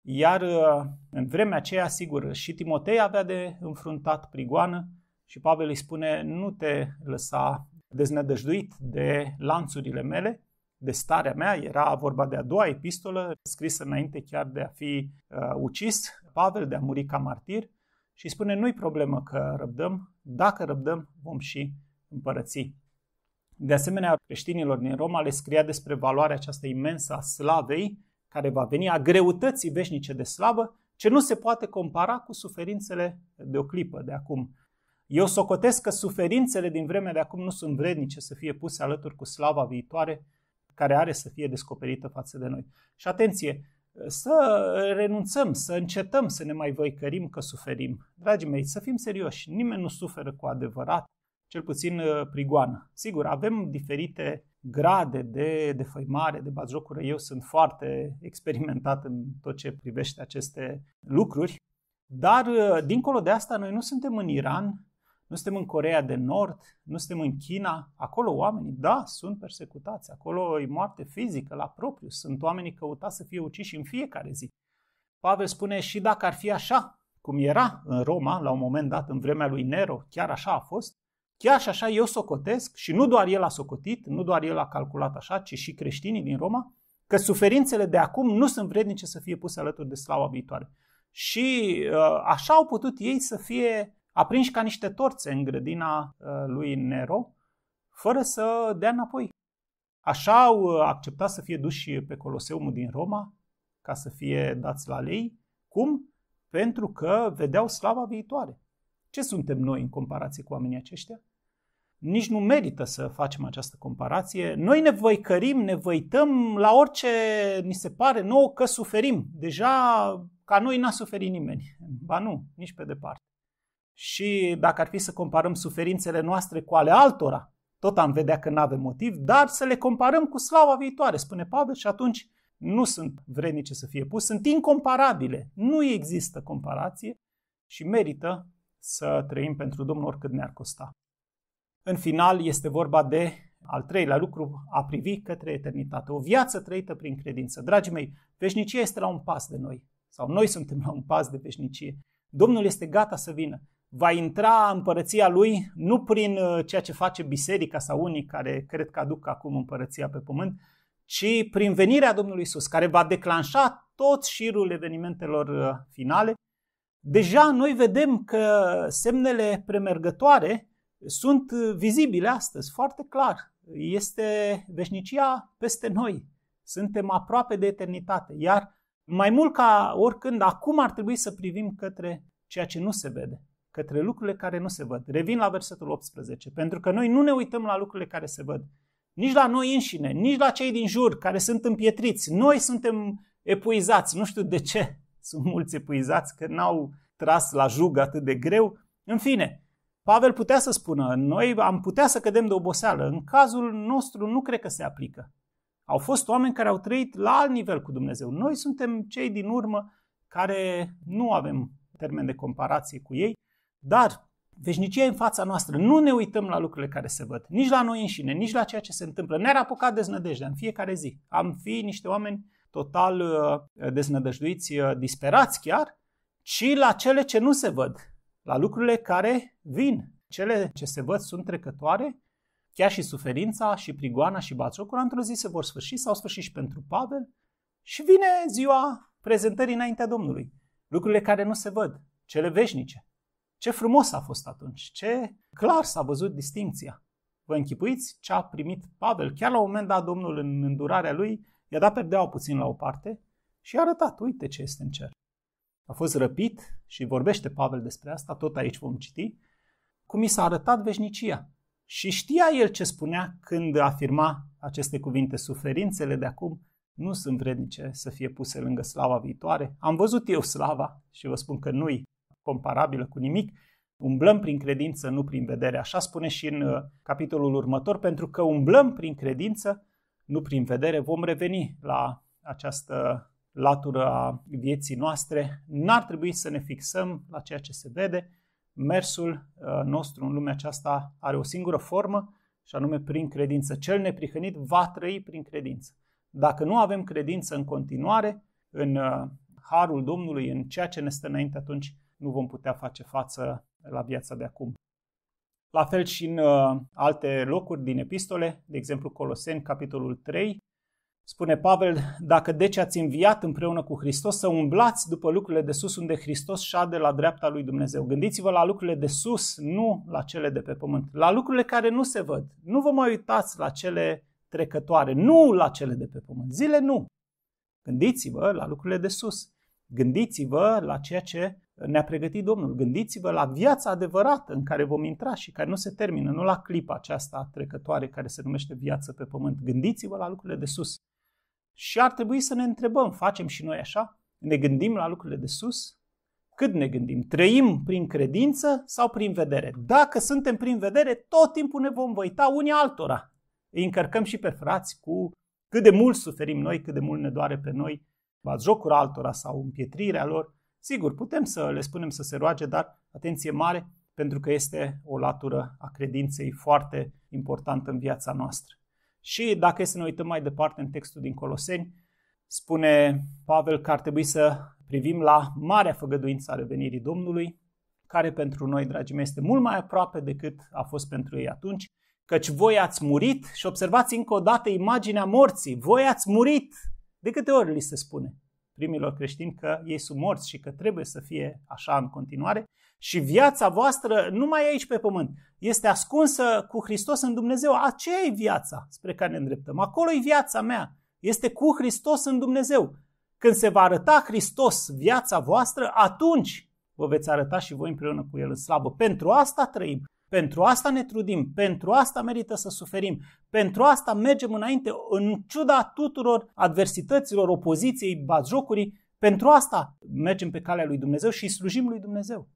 Iar uh, în vremea aceea, sigur, și Timotei avea de înfruntat prigoană și Pavel îi spune, nu te lăsa deznădăjduit de lanțurile mele, de starea mea, era vorba de a doua epistolă, scrisă înainte chiar de a fi uh, ucis, Pavel, de a muri ca martir, și spune, nu-i problemă că răbdăm, dacă răbdăm, vom și împărăți. De asemenea, creștinilor din Roma le scria despre valoarea aceasta imensă a slavei, care va veni, a greutății veșnice de slavă, ce nu se poate compara cu suferințele de o clipă, de acum. Eu socotesc că suferințele din vremea de acum nu sunt vrednice să fie puse alături cu slava viitoare care are să fie descoperită față de noi. Și atenție, să renunțăm, să încetăm să ne mai văicărim că suferim. Dragii mei, să fim serioși, nimeni nu suferă cu adevărat, cel puțin uh, prigoană. Sigur, avem diferite grade de defăimare, de bazjocură. Eu sunt foarte experimentat în tot ce privește aceste lucruri, dar uh, dincolo de asta, noi nu suntem în Iran nu suntem în Corea de Nord, nu suntem în China. Acolo oamenii, da, sunt persecutați. Acolo e moarte fizică, la propriu. Sunt oamenii căutați să fie uciși în fiecare zi. Pavel spune și dacă ar fi așa, cum era în Roma la un moment dat, în vremea lui Nero, chiar așa a fost, chiar și așa eu socotesc și nu doar el a socotit, nu doar el a calculat așa, ci și creștinii din Roma, că suferințele de acum nu sunt vrednice să fie puse alături de slava viitoare. Și uh, așa au putut ei să fie aprinși ca niște torțe în grădina uh, lui Nero, fără să dea înapoi. Așa au uh, acceptat să fie duși pe Coloseumul din Roma, ca să fie dați la lei. Cum? Pentru că vedeau slava viitoare. Ce suntem noi în comparație cu oamenii aceștia? Nici nu merită să facem această comparație. Noi ne văicărim, ne văităm la orice ni se pare nouă că suferim. Deja ca noi n-a suferit nimeni. Ba nu, nici pe departe și dacă ar fi să comparăm suferințele noastre cu ale altora, tot am vedea că nu avem motiv, dar să le comparăm cu slava viitoare, spune Pavel, și atunci nu sunt vrednice să fie pus, sunt incomparabile, nu există comparație și merită să trăim pentru Domnul oricât ne-ar costa. În final este vorba de al treilea lucru, a privi către eternitate, o viață trăită prin credință. Dragii mei, veșnicia este la un pas de noi, sau noi suntem la un pas de veșnicie. Domnul este gata să vină va intra împărăția lui nu prin uh, ceea ce face biserica sau unii care cred că aduc acum împărăția pe pământ, ci prin venirea Domnului Isus, care va declanșa tot șirul evenimentelor uh, finale. Deja noi vedem că semnele premergătoare sunt uh, vizibile astăzi, foarte clar. Este veșnicia peste noi. Suntem aproape de eternitate. Iar mai mult ca oricând, acum ar trebui să privim către ceea ce nu se vede către lucrurile care nu se văd. Revin la versetul 18, pentru că noi nu ne uităm la lucrurile care se văd, nici la noi înșine, nici la cei din jur care sunt împietriți. Noi suntem epuizați, nu știu de ce sunt mulți epuizați, că n-au tras la jug atât de greu. În fine, Pavel putea să spună, noi am putea să cădem de oboseală. În cazul nostru nu cred că se aplică. Au fost oameni care au trăit la alt nivel cu Dumnezeu. Noi suntem cei din urmă care nu avem termen de comparație cu ei dar veșnicia în fața noastră. Nu ne uităm la lucrurile care se văd, nici la noi înșine, nici la ceea ce se întâmplă. Ne-ar apuca deznădejdea în fiecare zi. Am fi niște oameni total uh, deznădăjduiți, uh, disperați chiar, ci la cele ce nu se văd, la lucrurile care vin. Cele ce se văd sunt trecătoare, chiar și suferința, și prigoana, și baciocura, într-o zi se vor sfârși, s-au sfârșit și pentru Pavel, și vine ziua prezentării înaintea Domnului. Lucrurile care nu se văd, cele veșnice. Ce frumos a fost atunci, ce clar s-a văzut distinția. Vă închipuiți ce a primit Pavel? Chiar la un moment dat, Domnul, în îndurarea lui, i-a dat perdeaua puțin la o parte și i-a arătat, uite ce este în cer. A fost răpit și vorbește Pavel despre asta, tot aici vom citi, cum i s-a arătat veșnicia. Și știa el ce spunea când afirma aceste cuvinte, suferințele de acum nu sunt vrednice să fie puse lângă slava viitoare. Am văzut eu slava și vă spun că nu-i comparabilă cu nimic, umblăm prin credință, nu prin vedere. Așa spune și în uh, capitolul următor, pentru că umblăm prin credință, nu prin vedere. Vom reveni la această latură a vieții noastre. N-ar trebui să ne fixăm la ceea ce se vede. Mersul uh, nostru în lumea aceasta are o singură formă, și anume prin credință. Cel neprihănit va trăi prin credință. Dacă nu avem credință în continuare, în uh, harul Domnului, în ceea ce ne stă înainte, atunci nu vom putea face față la viața de acum. La fel și în uh, alte locuri din epistole, de exemplu Coloseni, capitolul 3, spune Pavel, dacă deci ați înviat împreună cu Hristos, să umblați după lucrurile de sus unde Hristos șade la dreapta lui Dumnezeu. Gândiți-vă la lucrurile de sus, nu la cele de pe pământ, la lucrurile care nu se văd. Nu vă mai uitați la cele trecătoare, nu la cele de pe pământ. Zile nu. Gândiți-vă la lucrurile de sus. Gândiți-vă la ceea ce ne-a pregătit Domnul. Gândiți-vă la viața adevărată în care vom intra și care nu se termină, nu la clipa aceasta trecătoare care se numește viață pe pământ. Gândiți-vă la lucrurile de sus. Și ar trebui să ne întrebăm, facem și noi așa? Ne gândim la lucrurile de sus? Cât ne gândim? Trăim prin credință sau prin vedere? Dacă suntem prin vedere, tot timpul ne vom văita unii altora. Îi încărcăm și pe frați cu cât de mult suferim noi, cât de mult ne doare pe noi, jocuri altora sau împietrirea lor. Sigur, putem să le spunem să se roage, dar atenție mare, pentru că este o latură a credinței foarte importantă în viața noastră. Și dacă e să ne uităm mai departe în textul din Coloseni, spune Pavel că ar trebui să privim la marea făgăduință a revenirii Domnului, care pentru noi, dragii mei, este mult mai aproape decât a fost pentru ei atunci, căci voi ați murit și observați încă o dată imaginea morții. Voi ați murit. De câte ori li se spune? primilor creștini că ei sunt morți și că trebuie să fie așa în continuare și viața voastră nu mai e aici pe pământ. Este ascunsă cu Hristos în Dumnezeu. Aceea e viața spre care ne îndreptăm. Acolo e viața mea. Este cu Hristos în Dumnezeu. Când se va arăta Hristos viața voastră, atunci vă veți arăta și voi împreună cu El în slabă. Pentru asta trăim. Pentru asta ne trudim, pentru asta merită să suferim, pentru asta mergem înainte în ciuda tuturor adversităților, opoziției, bazjocurii, pentru asta mergem pe calea lui Dumnezeu și slujim lui Dumnezeu.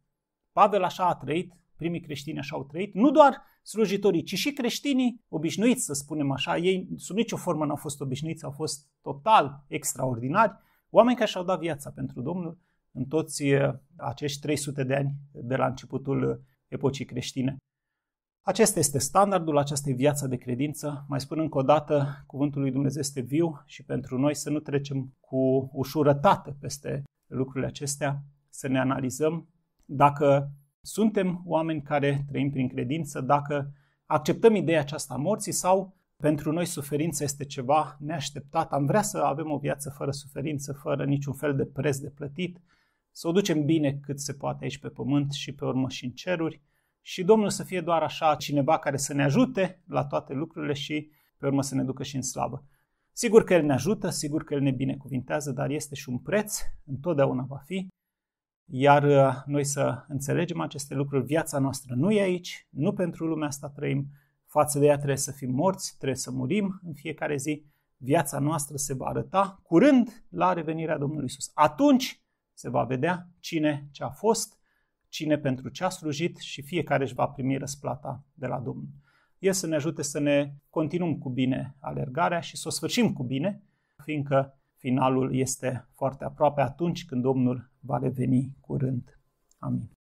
Pavel așa a trăit, primii creștini așa au trăit, nu doar slujitorii, ci și creștinii obișnuiți, să spunem așa, ei sub nicio formă n-au fost obișnuiți, au fost total extraordinari, oameni care și-au dat viața pentru Domnul în toți eh, acești 300 de ani de la începutul epocii creștine. Acesta este standardul, aceasta viață viața de credință. Mai spun încă o dată, cuvântul lui Dumnezeu este viu și pentru noi să nu trecem cu ușurătate peste lucrurile acestea, să ne analizăm dacă suntem oameni care trăim prin credință, dacă acceptăm ideea aceasta a morții sau pentru noi suferința este ceva neașteptat. Am vrea să avem o viață fără suferință, fără niciun fel de preț de plătit, să o ducem bine cât se poate aici pe pământ și pe urmă și în ceruri și Domnul să fie doar așa cineva care să ne ajute la toate lucrurile și pe urmă să ne ducă și în slavă. Sigur că El ne ajută, sigur că El ne binecuvintează, dar este și un preț, întotdeauna va fi. Iar uh, noi să înțelegem aceste lucruri, viața noastră nu e aici, nu pentru lumea asta trăim, față de ea trebuie să fim morți, trebuie să murim în fiecare zi, viața noastră se va arăta curând la revenirea Domnului Isus. Atunci se va vedea cine ce a fost, cine pentru ce a slujit și fiecare își va primi răsplata de la Domnul. El să ne ajute să ne continuăm cu bine alergarea și să o sfârșim cu bine, fiindcă finalul este foarte aproape atunci când Domnul va reveni curând. Amin.